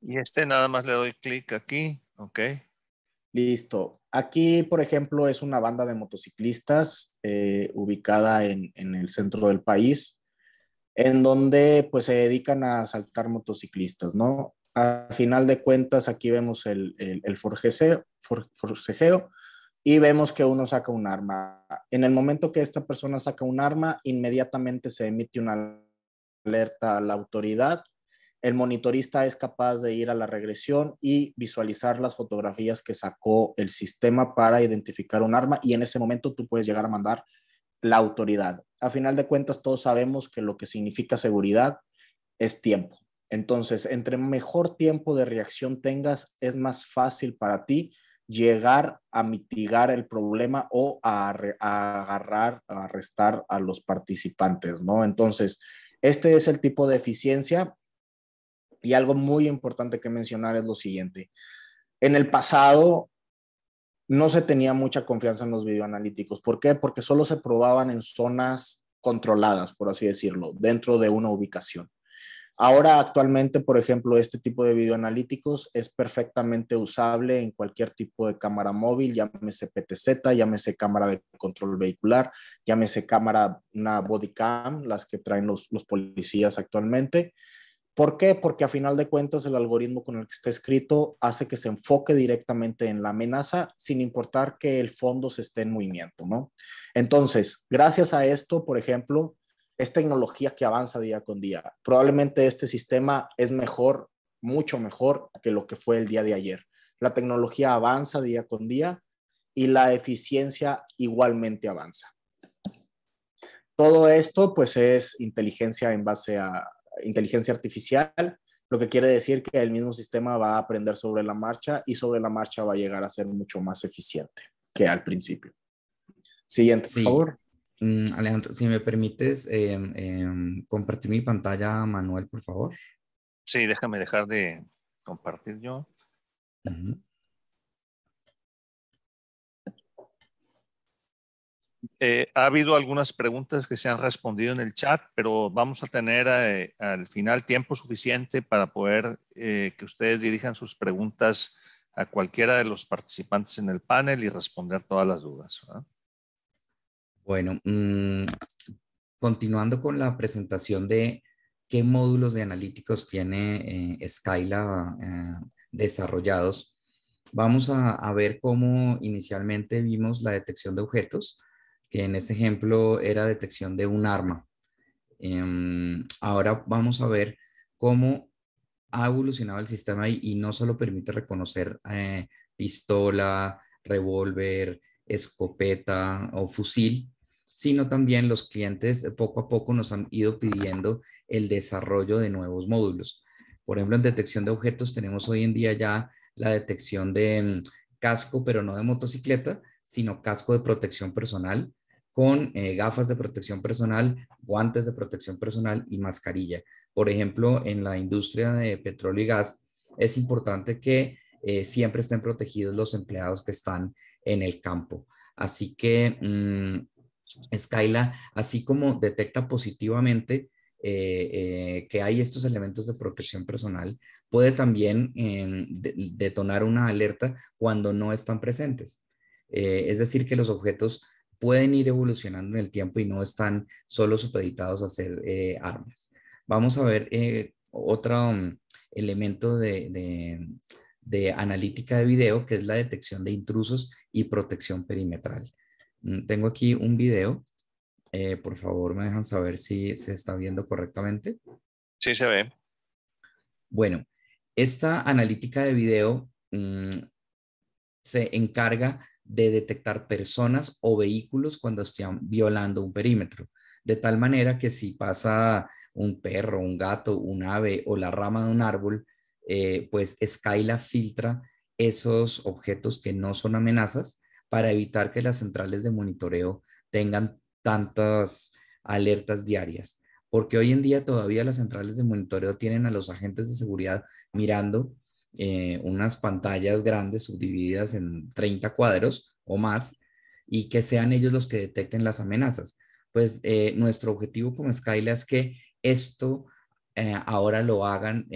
Y este nada más le doy clic aquí, ok. Listo. Aquí, por ejemplo, es una banda de motociclistas eh, ubicada en, en el centro del país, en donde pues se dedican a asaltar motociclistas, ¿no? a final de cuentas aquí vemos el, el, forcejeo y vemos que uno saca un arma. En el momento que esta persona saca un arma, inmediatamente se emite una alerta a la autoridad. El monitorista es capaz de ir a la regresión y visualizar las fotografías que sacó el sistema para identificar un arma y en ese momento tú puedes llegar a mandar la autoridad. A final de cuentas, todos sabemos que lo que significa seguridad es tiempo. Entonces, entre mejor tiempo de reacción tengas, es más fácil para ti llegar a mitigar el problema o a, agarrar, a arrestar a los participantes, ¿no? Entonces, este es el tipo de eficiencia y algo muy importante que mencionar es lo siguiente. En el pasado no se tenía mucha confianza en los videoanalíticos. ¿Por qué? Porque solo se probaban en zonas controladas, por así decirlo, dentro de una ubicación. Ahora actualmente, por ejemplo, este tipo de videoanalíticos es perfectamente usable en cualquier tipo de cámara móvil, llámese PTZ, llámese cámara de control vehicular, llámese cámara, una body cam, las que traen los, los policías actualmente. ¿Por qué? Porque a final de cuentas el algoritmo con el que está escrito hace que se enfoque directamente en la amenaza sin importar que el fondo se esté en movimiento, ¿no? Entonces, gracias a esto, por ejemplo, es tecnología que avanza día con día. Probablemente este sistema es mejor, mucho mejor que lo que fue el día de ayer. La tecnología avanza día con día y la eficiencia igualmente avanza. Todo esto pues es inteligencia en base a inteligencia artificial, lo que quiere decir que el mismo sistema va a aprender sobre la marcha y sobre la marcha va a llegar a ser mucho más eficiente que al principio. Siguiente, por favor. Mm, Alejandro, si me permites em, em, compartir mi pantalla, Manuel, por favor. Sí, déjame dejar de compartir yo. Eh, ha habido algunas preguntas que se han respondido en el chat, pero vamos a tener eh, al final tiempo suficiente para poder eh, que ustedes dirijan sus preguntas a cualquiera de los participantes en el panel y responder todas las dudas. Bueno, mm, continuando con la presentación de qué módulos de analíticos tiene eh, Skyla eh, desarrollados, vamos a, ver cómo inicialmente vimos la detección de objetos, que en este ejemplo era detección de un arma. Em, ahora vamos a ver cómo ha evolucionado el sistema y no solo permite reconocer eh, pistola, revólver, escopeta o fusil, sino también los clientes eh, poco a poco nos han ido pidiendo el desarrollo de nuevos módulos. Por ejemplo, en detección de objetos tenemos hoy en día ya la detección de mm, casco, pero no de motocicleta, sino casco de protección personal con eh, gafas de protección personal, guantes de protección personal y mascarilla. Por ejemplo, en la industria de petróleo y gas es importante que eh, siempre estén protegidos los empleados que están en el campo. Así que mm, Skyla, así como detecta positivamente eh, eh, que hay estos elementos de protección personal, puede también eh, detonar una alerta cuando no están presentes. es decir, que los objetos pueden ir evolucionando en el tiempo y no están solo supeditados a ser armas. Vamos a ver otro um, elemento de, de analítica de video, que es la detección de intrusos y protección perimetral. Mm, tengo aquí un video. Eh, por favor, me dejan saber si se está viendo correctamente. Sí, se ve. Bueno, esta analítica de video mm, se encarga de detectar personas o vehículos cuando estén violando un perímetro. De tal manera que si pasa un perro, un gato, un ave o la rama de un árbol, eh, pues Skyla filtra esos objetos que no son amenazas para evitar que las centrales de monitoreo tengan tantas alertas diarias, porque hoy en día todavía las centrales de monitoreo tienen a los agentes de seguridad mirando eh, unas pantallas grandes subdivididas en 30 cuadros o más y que sean ellos los que detecten las amenazas. Pues eh, nuestro objetivo como Skyla es que esto eh, ahora lo hagan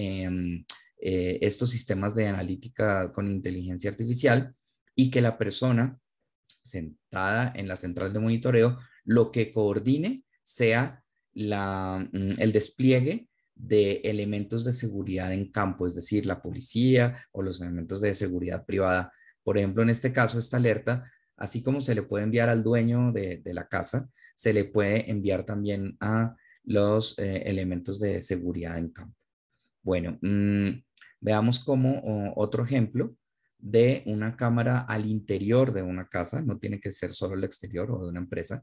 estos sistemas de analítica con inteligencia artificial y que la persona sentada en la central de monitoreo, lo que coordine sea la, mm, el despliegue de elementos de seguridad en campo, es decir, la policía o los elementos de seguridad privada. Por ejemplo, en este caso, esta alerta, así como se le puede enviar al dueño de, la casa, se le puede enviar también a los eh, elementos de seguridad en campo. Bueno, mm, veamos como otro ejemplo de una cámara al interior de una casa, no tiene que ser solo el exterior o de una empresa,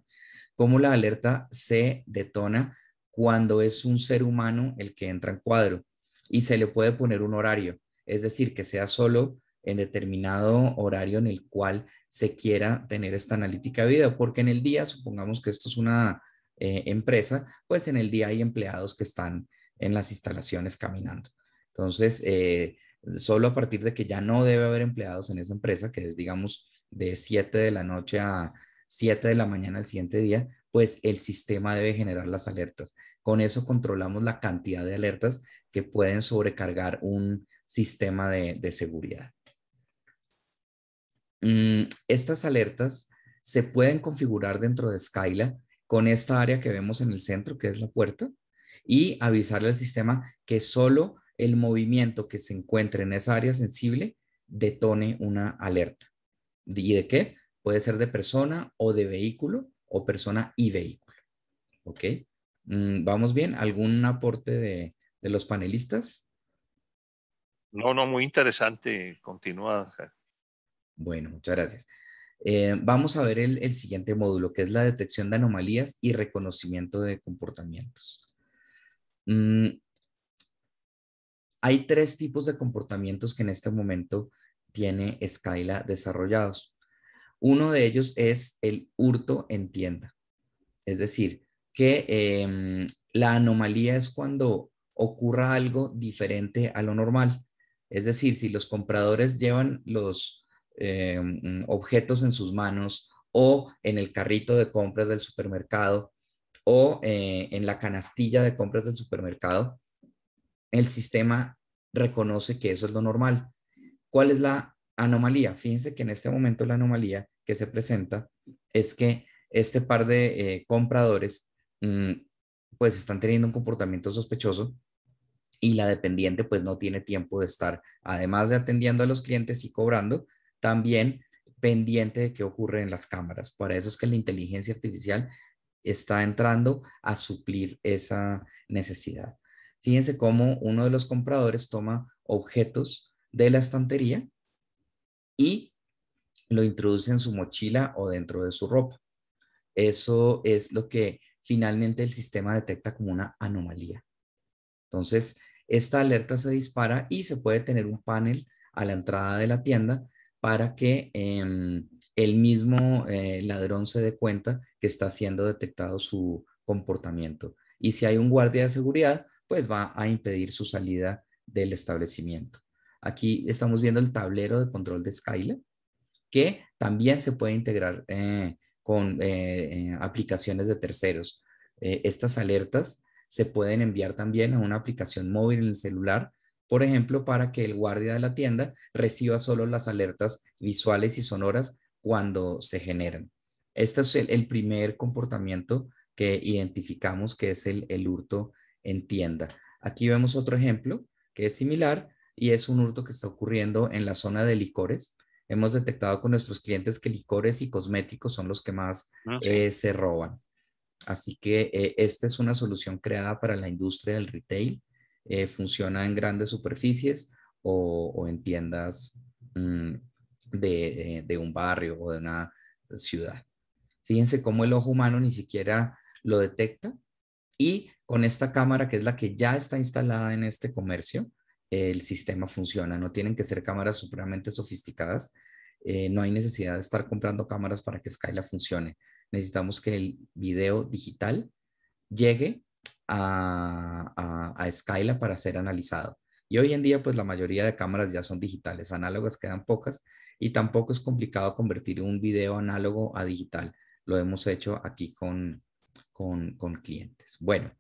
como la alerta se detona cuando es un ser humano el que entra en cuadro y se le puede poner un horario, es decir, que sea solo en determinado horario en el cual se quiera tener esta analítica de vida, porque en el día, supongamos que esto es una eh, empresa, pues en el día hay empleados que están en las instalaciones caminando. Entonces, eh, solo a partir de que ya no debe haber empleados en esa empresa, que es, digamos, de 7 de la noche a 7 de la mañana al siguiente día, pues el sistema debe generar las alertas. Con eso controlamos la cantidad de alertas que pueden sobrecargar un sistema de, de seguridad. Mm, estas alertas se pueden configurar dentro de Skyla con esta área que vemos en el centro, que es la puerta, y avisarle al sistema que solo el movimiento que se encuentre en esa área sensible detone una alerta. ¿Y de qué? Puede ser de persona o de vehículo o persona y vehículo. ¿Ok? Mm, ¿Vamos bien? ¿Algún aporte de, de los panelistas? No, no, muy interesante. Continúa. Bueno, muchas gracias. Eh, vamos a ver el, el, siguiente módulo, que es la detección de anomalías y reconocimiento de comportamientos. Mm, hay tres tipos de comportamientos que en este momento tiene Skyla desarrollados. Uno de ellos es el hurto en tienda. Es decir, que em, la anomalía es cuando ocurra algo diferente a lo normal. Es decir, si los compradores llevan los em, objetos en sus manos o en el carrito de compras del supermercado o eh, en la canastilla de compras del supermercado, el sistema reconoce que eso es lo normal. ¿Cuál es la anomalía? Fíjense que en este momento la anomalía que se presenta es que este par de eh, compradores mm, pues están teniendo un comportamiento sospechoso y la dependiente pues no tiene tiempo de estar, además de atendiendo a los clientes y cobrando, también pendiente de qué ocurre en las cámaras. Para eso es que la inteligencia artificial está entrando a suplir esa necesidad. Fíjense cómo uno de los compradores toma objetos de la estantería y lo introduce en su mochila o dentro de su ropa. Eso es lo que finalmente el sistema detecta como una anomalía. Entonces, esta alerta se dispara y se puede tener un panel a la entrada de la tienda para que em, el mismo eh, ladrón se dé cuenta que está siendo detectado su comportamiento. Y si hay un guardia de seguridad, pues va a impedir su salida del establecimiento. Aquí estamos viendo el tablero de control de Skyla, que también se puede integrar eh, con eh, eh, aplicaciones de terceros. estas alertas se pueden enviar también a una aplicación móvil en el celular, por ejemplo, para que el guardia de la tienda reciba solo las alertas visuales y sonoras cuando se generan. Este es el, primer comportamiento que identificamos que es el, el hurto en tienda. Aquí vemos otro ejemplo que es similar y es un hurto que está ocurriendo en la zona de licores. Hemos detectado con nuestros clientes que licores y cosméticos son los que más ah, eh, se roban. Así que eh, esta es una solución creada para la industria del retail. Eh, funciona en grandes superficies o, en tiendas mm, de, de un barrio o de una ciudad. Fíjense cómo el ojo humano ni siquiera lo detecta y con esta cámara, que es la que ya está instalada en este comercio, el sistema funciona. No tienen que ser cámaras supremamente sofisticadas. Eh, no hay necesidad de estar comprando cámaras para que Skyla funcione. Necesitamos que el video digital llegue a, Skyla para ser analizado. Y hoy en día, pues la mayoría de cámaras ya son digitales, análogas quedan pocas y tampoco es complicado convertir un video análogo a digital. Lo hemos hecho aquí con, con clientes. Bueno,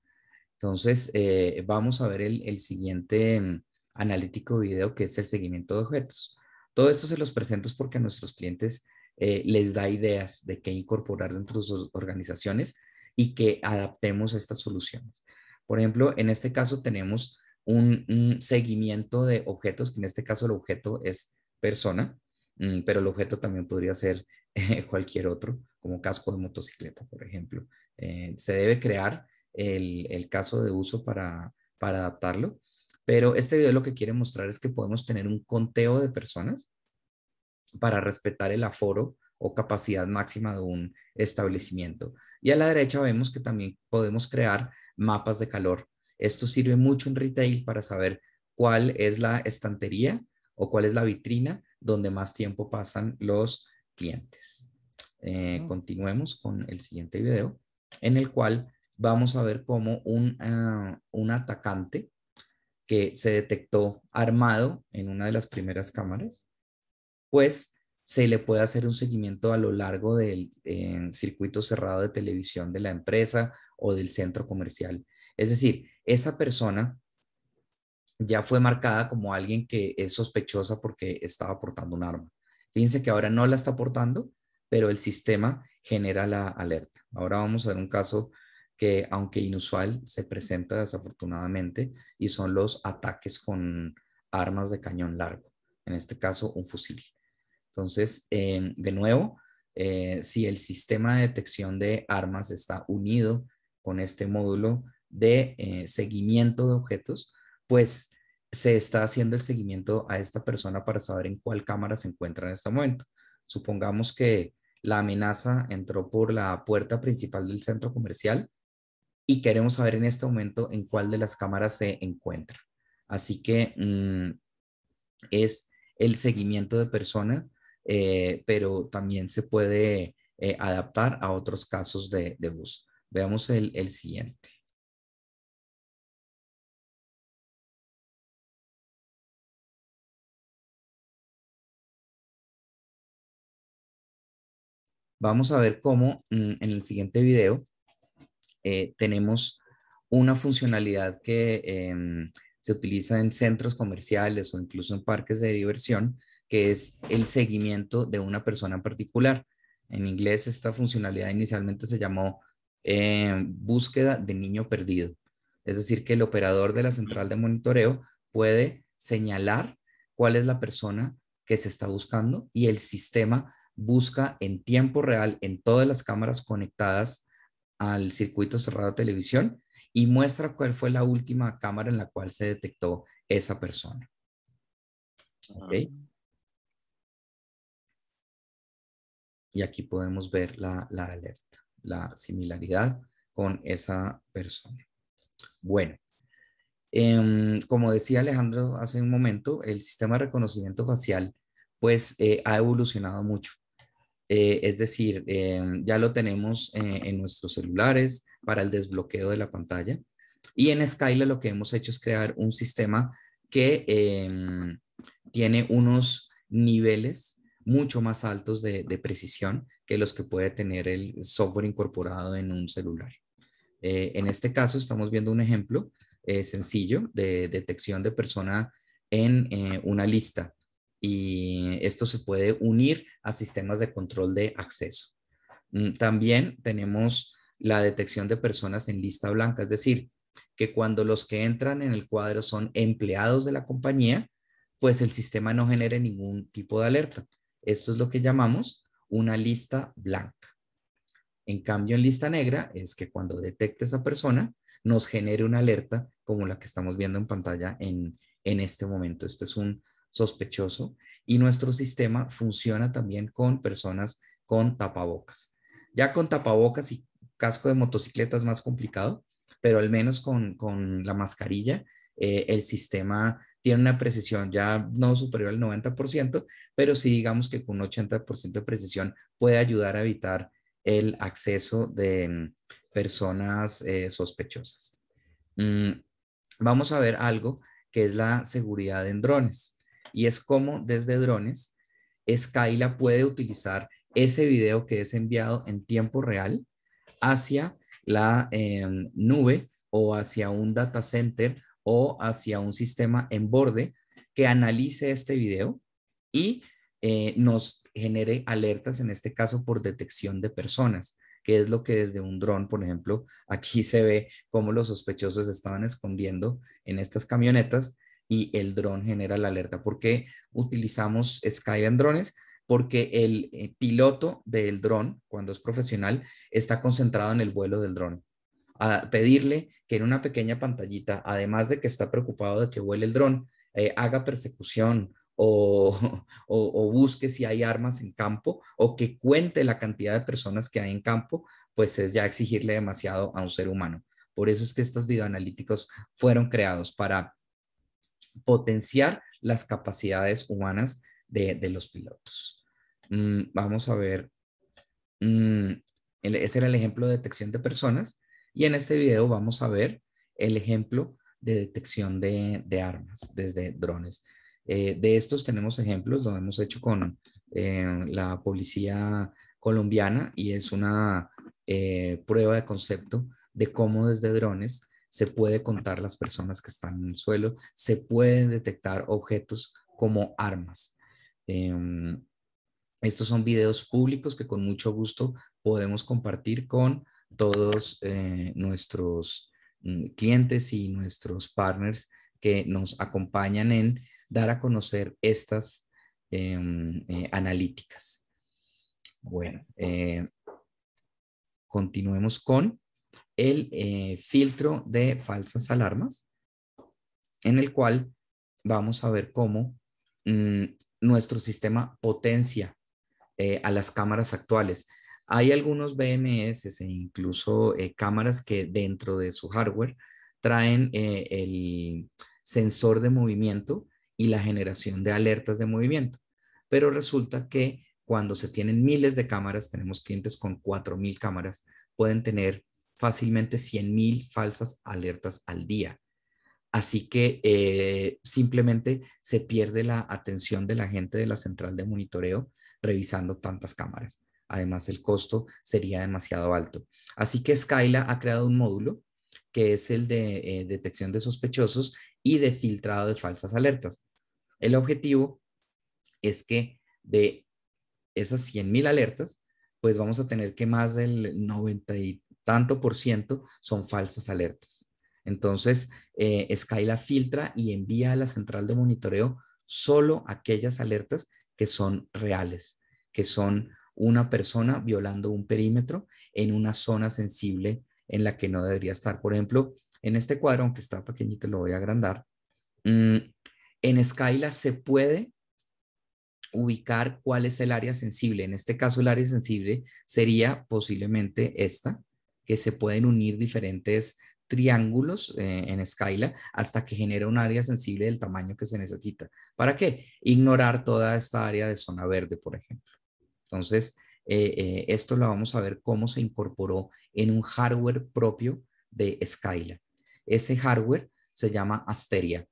entonces, eh, vamos a ver el, siguiente mm, analítico video que es el seguimiento de objetos. Todo esto se los presento porque a nuestros clientes eh, les da ideas de qué incorporar dentro de sus organizaciones y que adaptemos estas soluciones. Por ejemplo, en este caso tenemos un, seguimiento de objetos, que en este caso el objeto es persona, mm, pero el objeto también podría ser eh, cualquier otro, como casco de motocicleta, por ejemplo. se debe crear el, caso de uso para, adaptarlo. Pero este video lo que quiere mostrar es que podemos tener un conteo de personas para respetar el aforo o capacidad máxima de un establecimiento. Y a la derecha vemos que también podemos crear mapas de calor. Esto sirve mucho en retail para saber cuál es la estantería o cuál es la vitrina donde más tiempo pasan los clientes. Eh, continuemos con el siguiente video en el cual vamos a ver cómo ah, un, atacante que se detectó armado en una de las primeras cámaras, pues se le puede hacer un seguimiento a lo largo del circuito cerrado de televisión de la empresa o del centro comercial. Es decir, esa persona ya fue marcada como alguien que es sospechosa porque estaba portando un arma. Fíjense que ahora no la está portando, pero el sistema genera la alerta. Ahora vamos a ver un caso que aunque inusual se presenta desafortunadamente y son los ataques con armas de cañón largo, en este caso un fusil. Entonces, em, de nuevo, eh, si el sistema de detección de armas está unido con este módulo de eh, seguimiento de objetos, pues se está haciendo el seguimiento a esta persona para saber en cuál cámara se encuentra en este momento. Supongamos que la amenaza entró por la puerta principal del centro comercial y queremos saber en este momento en cuál de las cámaras se encuentra. Así que mm, es el seguimiento de persona, eh, pero también se puede eh, adaptar a otros casos de, de uso. Veamos el, siguiente. Vamos a ver cómo mm, en el siguiente video eh, tenemos una funcionalidad que em, se utiliza en centros comerciales o incluso en parques de diversión, que es el seguimiento de una persona en particular. En inglés esta funcionalidad inicialmente se llamó em, búsqueda de niño perdido. Es decir, que el operador de la central de monitoreo puede señalar cuál es la persona que se está buscando y el sistema busca en tiempo real en todas las cámaras conectadas al circuito cerrado de televisión y muestra cuál fue la última cámara en la cual se detectó esa persona. Ah. Y aquí podemos ver la, alerta, la similaridad con esa persona. Bueno, em, como decía Alejandro hace un momento, el sistema de reconocimiento facial pues eh, ha evolucionado mucho. Eh, es decir, em, ya lo tenemos eh, en nuestros celulares para el desbloqueo de la pantalla. Y en Skyla lo que hemos hecho es crear un sistema que em, tiene unos niveles mucho más altos de, precisión que los que puede tener el software incorporado en un celular. Eh, en este caso estamos viendo un ejemplo sencillo de detección de persona en una lista y esto se puede unir a sistemas de control de acceso. Mm, también tenemos la detección de personas en lista blanca, es decir, que cuando los que entran en el cuadro son empleados de la compañía, pues el sistema no genere ningún tipo de alerta. Esto es lo que llamamos una lista blanca. En cambio, en lista negra es que cuando detecte esa persona, nos genere una alerta como la que estamos viendo en pantalla en, en este momento. Este es un sospechoso y nuestro sistema funciona también con personas con tapabocas. Ya con tapabocas y casco de motocicleta es más complicado, pero al menos con, la mascarilla eh, el sistema tiene una precisión ya no superior al 90%, pero sí digamos que con un 80% de precisión puede ayudar a evitar el acceso de mm, personas eh, sospechosas. Mm, vamos a ver algo que es la seguridad en drones y es como desde drones Skyla puede utilizar ese video que es enviado en tiempo real hacia la em, nube o hacia un data center o hacia un sistema en borde que analice este video y eh, nos genere alertas, en este caso por detección de personas, que es lo que desde un dron, por ejemplo, aquí se ve cómo los sospechosos estaban escondiendo en estas camionetas y el dron genera la alerta. ¿Por qué utilizamos Skyland drones? Porque el eh, piloto del dron, cuando es profesional, está concentrado en el vuelo del dron. A pedirle que en una pequeña pantallita, además de que está preocupado de que vuele el dron, eh, haga persecución o, busque si hay armas en campo o que cuente la cantidad de personas que hay en campo, pues es ya exigirle demasiado a un ser humano. Por eso es que estos videoanalíticos fueron creados para potenciar las capacidades humanas de, los pilotos. Mm, vamos a ver, mm, ese era el ejemplo de detección de personas y en este video vamos a ver el ejemplo de detección de, armas desde drones. Eh, de estos tenemos ejemplos, lo hemos hecho con eh, la policía colombiana y es una eh, prueba de concepto de cómo desde drones se puede contar las personas que están en el suelo, se pueden detectar objetos como armas. Em, estos son videos públicos que con mucho gusto podemos compartir con todos eh, nuestros mm, clientes y nuestros partners que nos acompañan en dar a conocer estas em, eh, analíticas. Bueno, eh, continuemos con el eh, filtro de falsas alarmas, en el cual vamos a ver cómo mm, nuestro sistema potencia eh, a las cámaras actuales. Hay algunos BMS e incluso eh, cámaras que dentro de su hardware traen el sensor de movimiento y la generación de alertas de movimiento. Pero resulta que cuando se tienen miles de cámaras, tenemos clientes con 4.000 cámaras, pueden tener fácilmente 100.000 falsas alertas al día. Así que eh, simplemente se pierde la atención de la gente de la central de monitoreo revisando tantas cámaras. Además, el costo sería demasiado alto. Así que Skyla ha creado un módulo que es el de eh, detección de sospechosos y de filtrado de falsas alertas. El objetivo es que de esas 100.000 alertas, pues vamos a tener que más del 90 tanto por ciento son falsas alertas. Entonces, eh, filtra y envía a la central de monitoreo solo aquellas alertas que son reales, que son una persona violando un perímetro en una zona sensible en la que no debería estar. Por ejemplo, en este cuadro, aunque está pequeñito, lo voy a agrandar. Mm, en Skyla se puede ubicar cuál es el área sensible. En este caso, el área sensible sería posiblemente esta, que se pueden unir diferentes triángulos eh, en Skyla hasta que genera un área sensible del tamaño que se necesita. ¿Para qué? Ignorar toda esta área de zona verde, por ejemplo. Entonces, eh, eh, esto lo vamos a ver cómo se incorporó en un hardware propio de Skyla. Ese hardware se llama Asteria.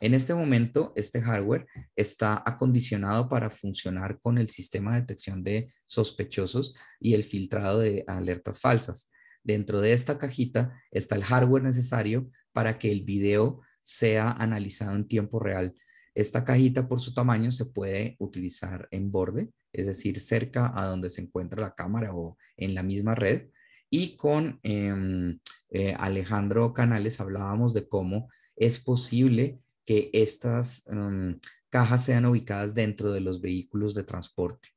En este momento, este hardware está acondicionado para funcionar con el sistema de detección de sospechosos y el filtrado de alertas falsas. Dentro de esta cajita está el hardware necesario para que el video sea analizado en tiempo real. Esta cajita por su tamaño se puede utilizar en borde, es decir, cerca a donde se encuentra la cámara o en la misma red. Y con em, eh, Alejandro Canales hablábamos de cómo es posible que estas em, cajas sean ubicadas dentro de los vehículos de transporte.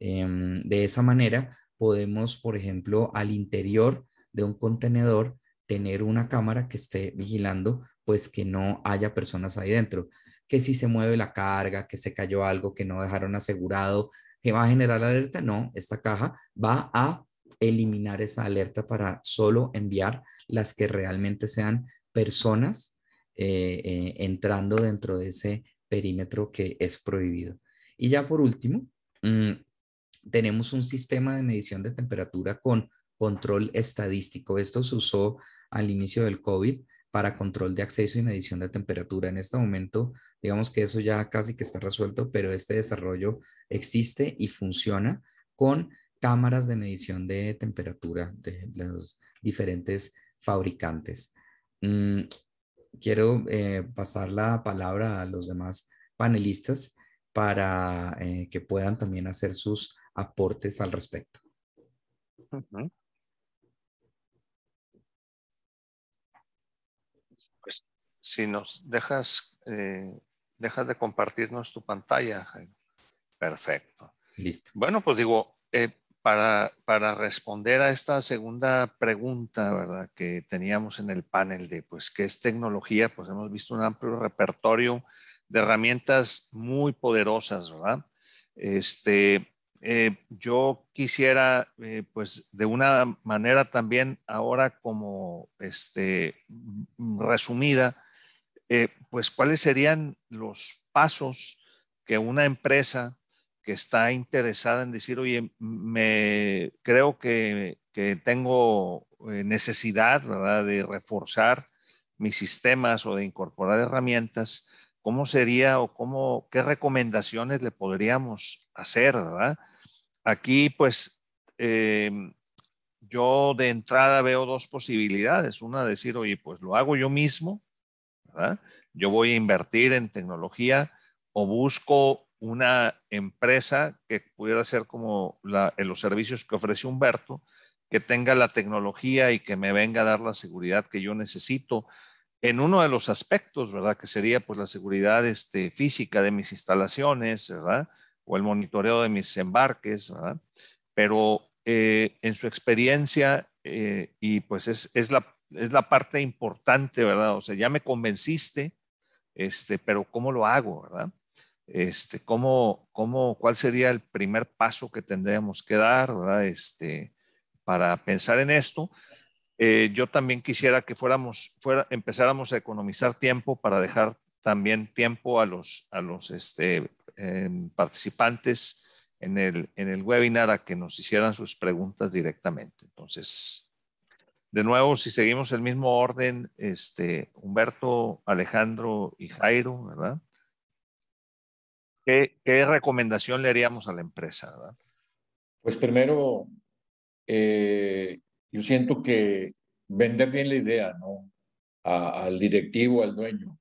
Em, de esa manera podemos, por ejemplo, al interior de un contenedor tener una cámara que esté vigilando pues que no haya personas ahí dentro, que si se mueve la carga, que se cayó algo, que no dejaron asegurado, que va a generar alerta, no, esta caja va a eliminar esa alerta para solo enviar las que realmente sean personas eh, eh, entrando dentro de ese perímetro que es prohibido. Y ya por último, mm, tenemos un sistema de medición de temperatura con control estadístico. Esto se usó al inicio del COVID para control de acceso y medición de temperatura. En este momento, digamos que eso ya casi que está resuelto, pero este desarrollo existe y funciona con cámaras de medición de temperatura de los diferentes fabricantes. Mm, quiero eh, pasar la palabra a los demás panelistas para eh, que puedan también hacer sus aportes al respecto. Pues, si nos dejas, eh, dejas de compartirnos tu pantalla, Perfecto. Listo. Bueno, pues digo, eh, para, para, responder a esta segunda pregunta, ¿verdad? Que teníamos en el panel de, pues, ¿qué es tecnología? Pues hemos visto un amplio repertorio de herramientas muy poderosas, ¿verdad? Este, eh, yo quisiera, eh, pues de una manera también ahora como este, mm, resumida, eh, pues cuáles serían los pasos que una empresa que está interesada en decir, oye, me creo que, tengo necesidad, ¿verdad?, de reforzar mis sistemas o de incorporar herramientas, ¿cómo sería o cómo, qué recomendaciones le podríamos hacer, ¿verdad? Aquí, pues, em, yo de entrada veo dos posibilidades. Una, decir, oye, pues lo hago yo mismo, ¿verdad? Yo voy a invertir en tecnología o busco una empresa que pudiera ser como en los servicios que ofrece Humberto, que tenga la tecnología y que me venga a dar la seguridad que yo necesito en uno de los aspectos, ¿verdad? Que sería pues la seguridad este, física de mis instalaciones, ¿verdad? o el monitoreo de mis embarques, ¿verdad? Pero eh, en su experiencia, eh, y pues es, es, la, es la parte importante, ¿verdad? O sea, ya me convenciste, este, pero ¿cómo lo hago, verdad? Este, ¿cómo, cómo, ¿Cuál sería el primer paso que tendríamos que dar, verdad? Este, para pensar en esto. Eh, yo también quisiera que fuéramos, fuera, empezáramos a economizar tiempo para dejar también tiempo a los, a los este, participantes en el, en el webinar a que nos hicieran sus preguntas directamente. Entonces, de nuevo, si seguimos el mismo orden, este, Humberto, Alejandro y Jairo, ¿verdad? ¿Qué, recomendación le haríamos a la empresa? Pues primero, eh, yo siento que vender bien la idea, ¿no? al directivo, al dueño.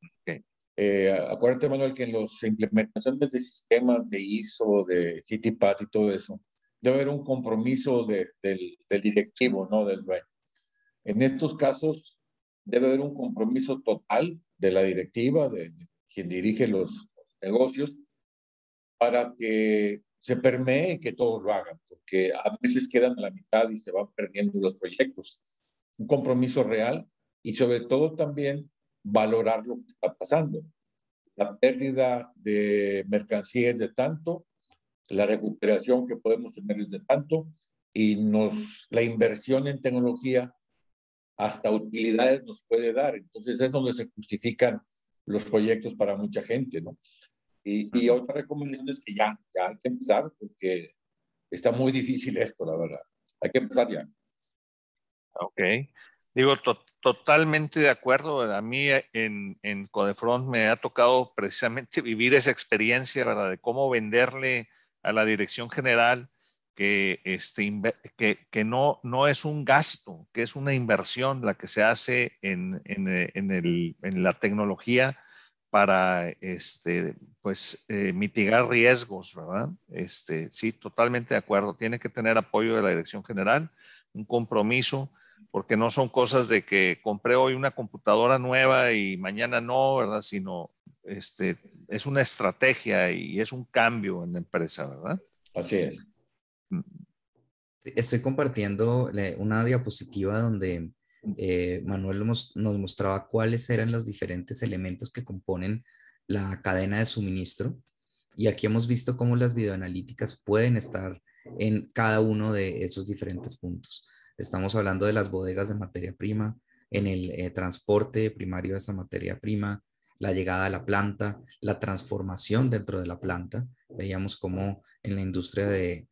Eh, acuérdate, Manuel, que en las implementaciones de sistemas de ISO, de CityPath y todo eso, debe haber un compromiso del, directivo, ¿no? Del dueño. En estos casos, debe haber un compromiso total de la directiva, de, quien dirige los negocios, para que se permee que todos lo hagan, porque a veces quedan a la mitad y se van perdiendo los proyectos. Un compromiso real y sobre todo también valorar lo que está pasando. La pérdida de mercancías de tanto, la recuperación que podemos tener es de tanto y nos, la inversión en tecnología hasta utilidades nos puede dar. Entonces es donde se justifican los proyectos para mucha gente, ¿no? Y, otra recomendación es que ya, ya hay que empezar porque está muy difícil esto, la verdad. Hay que empezar ya. Ok. Digo, totalmente de acuerdo. A mí eh, en, en Codefront me ha tocado precisamente vivir esa experiencia, ¿verdad? De cómo venderle a la dirección general que, este, que, que no, no es un gasto, que es una inversión la que se hace en, en, eh, en, el, en la tecnología para este, pues, eh, mitigar riesgos, ¿verdad? Este, sí, totalmente de acuerdo. Tiene que tener apoyo de la dirección general, un compromiso porque no son cosas de que compré hoy una computadora nueva y mañana no, ¿verdad? Sino este, es una estrategia y es un cambio en la empresa, ¿verdad? Así es. Mm. Estoy compartiendo una diapositiva donde eh, Manuel nos mostraba cuáles eran los diferentes elementos que componen la cadena de suministro. Y aquí hemos visto cómo las videoanalíticas pueden estar en cada uno de esos diferentes puntos. Estamos hablando de las bodegas de materia prima, en el eh, transporte primario de esa materia prima, la llegada a la planta, la transformación dentro de la planta. Veíamos cómo en la industria de,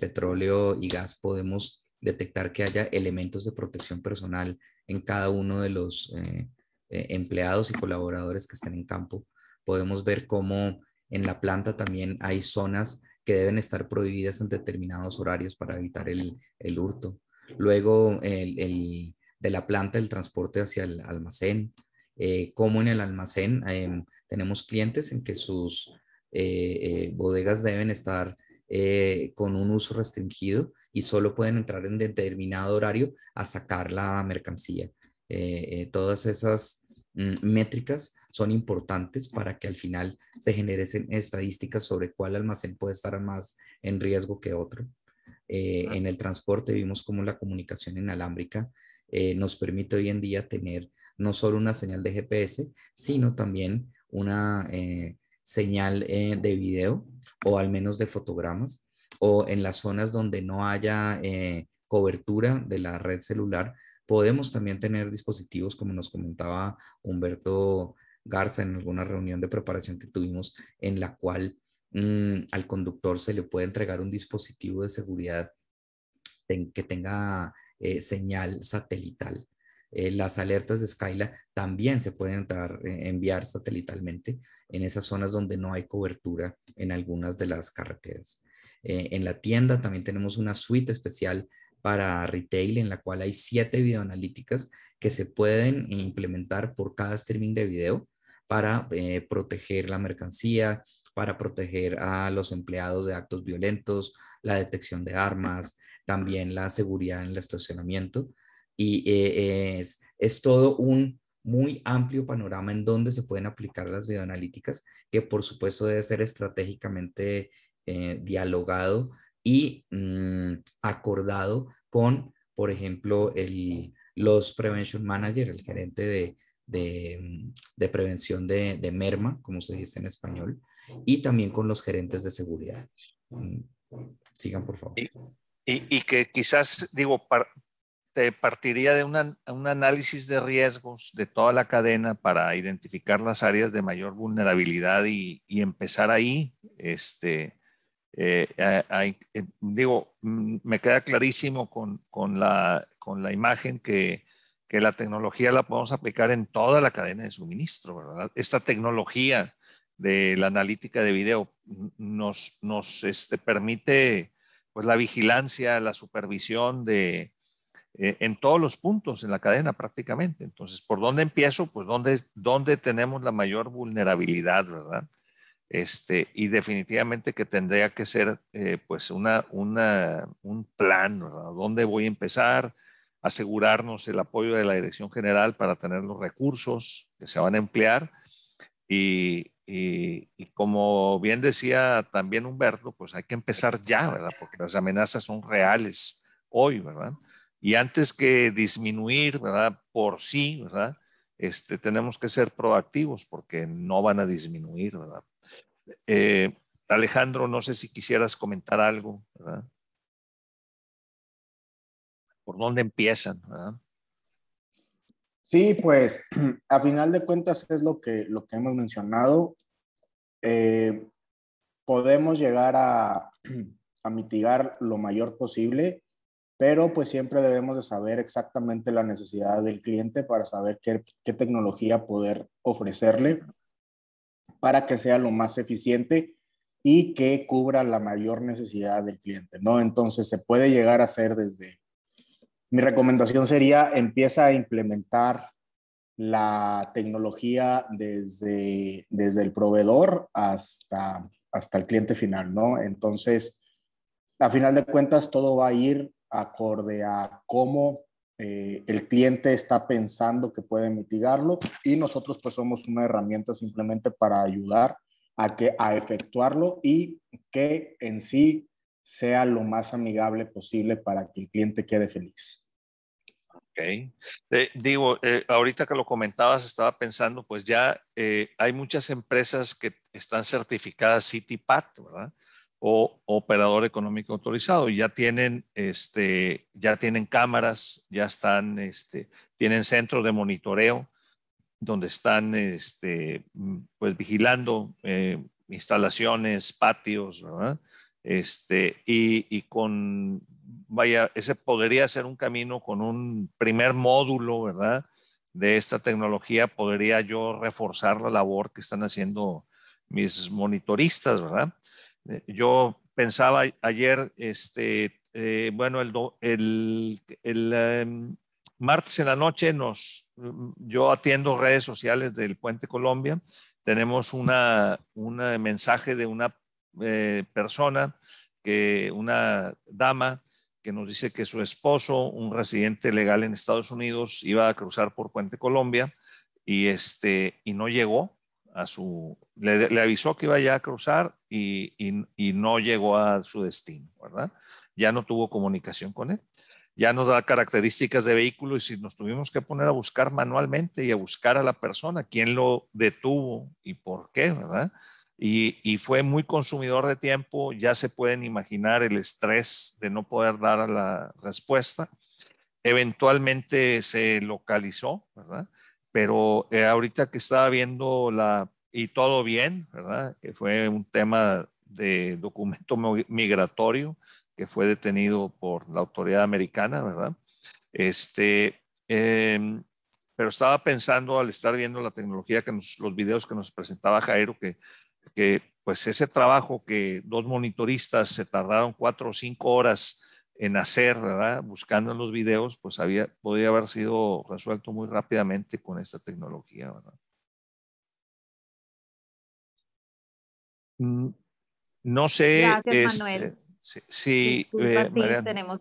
petróleo y gas podemos detectar que haya elementos de protección personal en cada uno de los eh, eh, empleados y colaboradores que estén en campo. Podemos ver cómo en la planta también hay zonas que deben estar prohibidas en determinados horarios para evitar el hurto. Luego, de la planta, del transporte hacia el almacén. Eh, como en el almacén, em, tenemos clientes en que sus eh, eh, bodegas deben estar con un uso restringido y solo pueden entrar en determinado horario a sacar la mercancía. todas esas mm, métricas son importantes para que al final se generen estadísticas sobre cuál almacén puede estar más en riesgo que otro. Eh, en el transporte vimos cómo la comunicación inalámbrica eh, nos permite hoy en día tener no solo una señal de GPS, sino también una eh, señal de video o al menos de fotogramas o en las zonas donde no haya cobertura de la red celular, podemos también tener dispositivos, como nos comentaba Humberto Garza en alguna reunión de preparación que tuvimos, en la cual Mm, al conductor se le puede entregar un dispositivo de seguridad que tenga eh, señal satelital. Eh, las alertas de Skyla también se pueden eh, enviar satelitalmente en esas zonas donde no hay cobertura en algunas de las carreteras. en la tienda también tenemos una suite especial para retail en la cual hay siete videoanalíticas que se pueden implementar por cada streaming de video para proteger la mercancía, para proteger a los empleados de actos violentos, la detección de armas, también la seguridad en el estacionamiento. Y eh, es, es todo un muy amplio panorama en donde se pueden aplicar las videoanalíticas, que por supuesto debe ser estratégicamente eh, dialogado y mm, acordado con, por ejemplo, el, los Prevention Manager, el gerente de, de, mm, de prevención de, de, merma, como se dice en español, y también con los gerentes de seguridad. Sigan, por favor. Y, y, que quizás, digo, te partiría de un análisis de riesgos de toda la cadena para identificar las áreas de mayor vulnerabilidad y, y empezar ahí. Este, eh, eh, digo, mm, me queda clarísimo con, con, la, con la imagen que, que la tecnología la podemos aplicar en toda la cadena de suministro, ¿verdad? Esta tecnología de la analítica de video nos, nos este, permite pues, la vigilancia, la supervisión de, eh, en todos los puntos en la cadena prácticamente. Entonces, ¿por dónde empiezo? Pues dónde, dónde tenemos la mayor vulnerabilidad, ¿verdad? Este, y definitivamente que tendría que ser eh, pues una, una, un plan, ¿verdad? ¿Dónde voy a empezar? Asegurarnos el apoyo de la Dirección General para tener los recursos que se van a emplear y, y, como bien decía también Humberto, pues hay que empezar ya, ¿verdad? Porque las amenazas son reales hoy, ¿verdad? Y antes que disminuir, ¿verdad? Por sí, ¿verdad? Este, tenemos que ser proactivos porque no van a disminuir, ¿verdad? Eh, Alejandro, no sé si quisieras comentar algo, ¿verdad? ¿Por dónde empiezan? ¿verdad? Sí, pues a final de cuentas es lo que, lo que hemos mencionado. Eh, podemos llegar a, mitigar lo mayor posible, pero pues siempre debemos de saber exactamente la necesidad del cliente para saber qué, qué tecnología poder ofrecerle para que sea lo más eficiente y que cubra la mayor necesidad del cliente, ¿no? Entonces se puede llegar a hacer desde mi recomendación sería empieza a implementar la tecnología desde, desde el proveedor hasta, hasta el cliente final, ¿no? Entonces, a final de cuentas, todo va a ir acorde a cómo eh, el cliente está pensando que puede mitigarlo y nosotros pues somos una herramienta simplemente para ayudar a, que, a efectuarlo y que en sí sea lo más amigable posible para que el cliente quede feliz. Ok. Eh, digo, eh, ahorita que lo comentabas, estaba pensando, pues ya eh, hay muchas empresas que están certificadas CITIPAT, ¿verdad? O operador económico autorizado, y ya tienen, este, ya tienen cámaras, ya están, este, tienen centros de monitoreo donde están, este, mm, pues vigilando instalaciones, patios, ¿verdad? Este, y con vaya, ese podría ser un camino con un primer módulo, ¿verdad? De esta tecnología podría yo reforzar la labor que están haciendo mis monitoristas, ¿verdad? Eh, yo pensaba ayer, este, eh, bueno, el, em, martes en la noche nos, mm, yo atiendo redes sociales del Puente Colombia, tenemos un mensaje de una eh, persona, que una dama que nos dice que su esposo, un residente legal en Estados Unidos, iba a cruzar por Puente Colombia y, este, y no llegó a su, le, le avisó que iba ya a cruzar y, y, y, no llegó a su destino, ¿verdad? Ya no tuvo comunicación con él. Ya nos da características de vehículo y si nos tuvimos que poner a buscar manualmente y a buscar a la persona, quién lo detuvo y por qué, ¿verdad? y, fue muy consumidor de tiempo. Ya se pueden imaginar el estrés de no poder dar la respuesta. Eventualmente se localizó, ¿verdad? Pero eh, ahorita que estaba viendo la, y todo bien, ¿verdad? Que fue un tema de documento migratorio que fue detenido por la autoridad americana, ¿verdad? Este, em, pero estaba pensando al estar viendo la tecnología que los videos que nos presentaba Jairo, que que pues ese trabajo que dos monitoristas se tardaron cuatro o cinco horas en hacer, ¿verdad? Buscando en los videos, pues había, podría haber sido resuelto muy rápidamente con esta tecnología, mm, No sé. Gracias, Manuel. Este, eh, tenemos,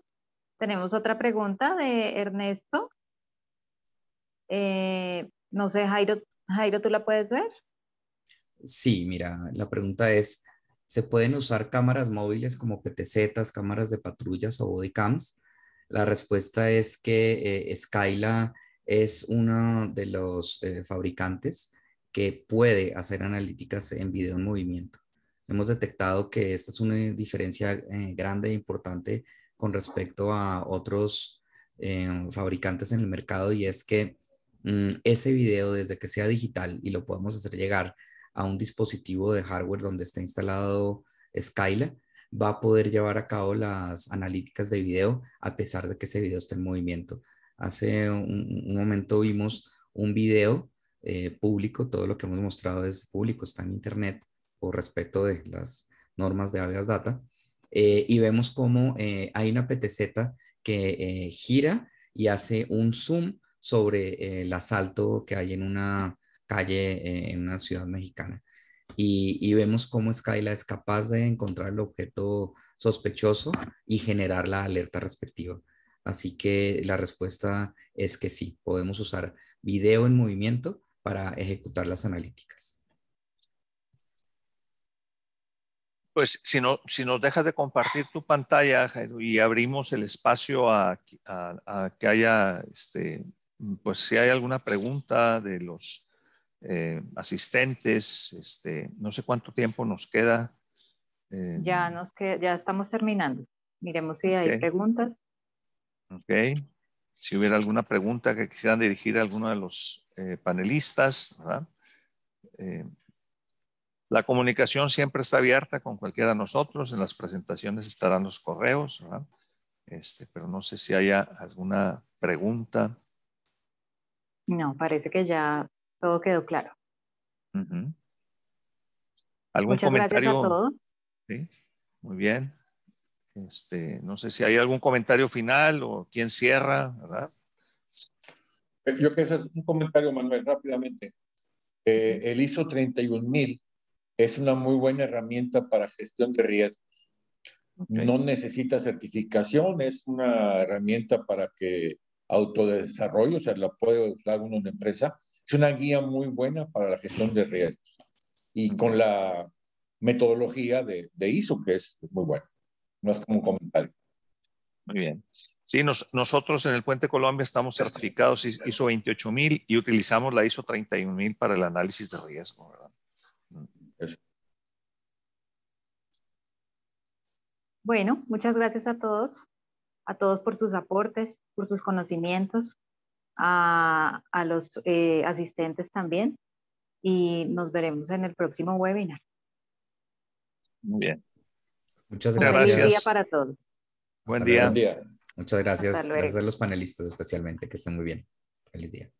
tenemos otra pregunta de Ernesto. Eh, no sé, Jairo, Jairo, ¿tú la puedes ver? Sí, mira, la pregunta es, ¿se pueden usar cámaras móviles como PTZ, cámaras de patrullas o bodycams? La respuesta es que eh, Skyla es uno de los eh, fabricantes que puede hacer analíticas en video en movimiento. Hemos detectado que esta es una diferencia eh, grande e importante con respecto a otros fabricantes en el mercado y es que mm, ese video desde que sea digital y lo podemos hacer llegar a un dispositivo de hardware donde está instalado Skyla, va a poder llevar a cabo las analíticas de video a pesar de que ese video esté en movimiento. Hace un, momento vimos un video eh, público, todo lo que hemos mostrado es público, está en Internet por respeto de las normas de Avias Data, eh, y vemos cómo eh, hay una PTZ que gira y hace un zoom sobre el asalto que hay en una calle en una ciudad mexicana. Y, vemos cómo Skyla es capaz de encontrar el objeto sospechoso y generar la alerta respectiva. Así que la respuesta es que sí, podemos usar video en movimiento para ejecutar las analíticas. Pues si, no, si nos dejas de compartir tu pantalla y abrimos el espacio a, que haya, este, pues si hay alguna pregunta de los eh, asistentes, este, no sé cuánto tiempo nos queda. Eh, ya, nos queda, ya estamos terminando. Miremos si hay preguntas. Ok. Si hubiera alguna pregunta que quisieran dirigir a alguno de los eh, panelistas, ¿verdad? la comunicación siempre está abierta con cualquiera de nosotros. En las presentaciones estarán los correos, ¿verdad? Este, pero no sé si haya alguna pregunta. No, parece que ya todo quedó claro. Muchas Gracias a todos. muy bien. Este, no sé si hay algún comentario final o quién cierra, ¿verdad? Eh, yo quiero hacer un comentario, Manuel, rápidamente. Eh, el ISO 31000 es una muy buena herramienta para gestión de riesgos. No necesita certificación, es una herramienta para que autodesarrollo, o sea, la puede usar una empresa es una guía muy buena para la gestión de riesgos y con la metodología de, ISO, que es, muy buena. No es como un comentario. Muy bien. Sí, nosotros en el Puente Colombia estamos certificados ISO 28000 y utilizamos la ISO 31000 para el análisis de riesgo, mm. Bueno, muchas gracias a todos, a todos por sus aportes, por sus conocimientos a, los eh, asistentes también y nos veremos en el próximo webinar. Muy bien. Muchas gracias. Buen día para todos. Buen día. Buen día. Muchas gracias. Gracias a los panelistas especialmente, que estén muy bien. Feliz día.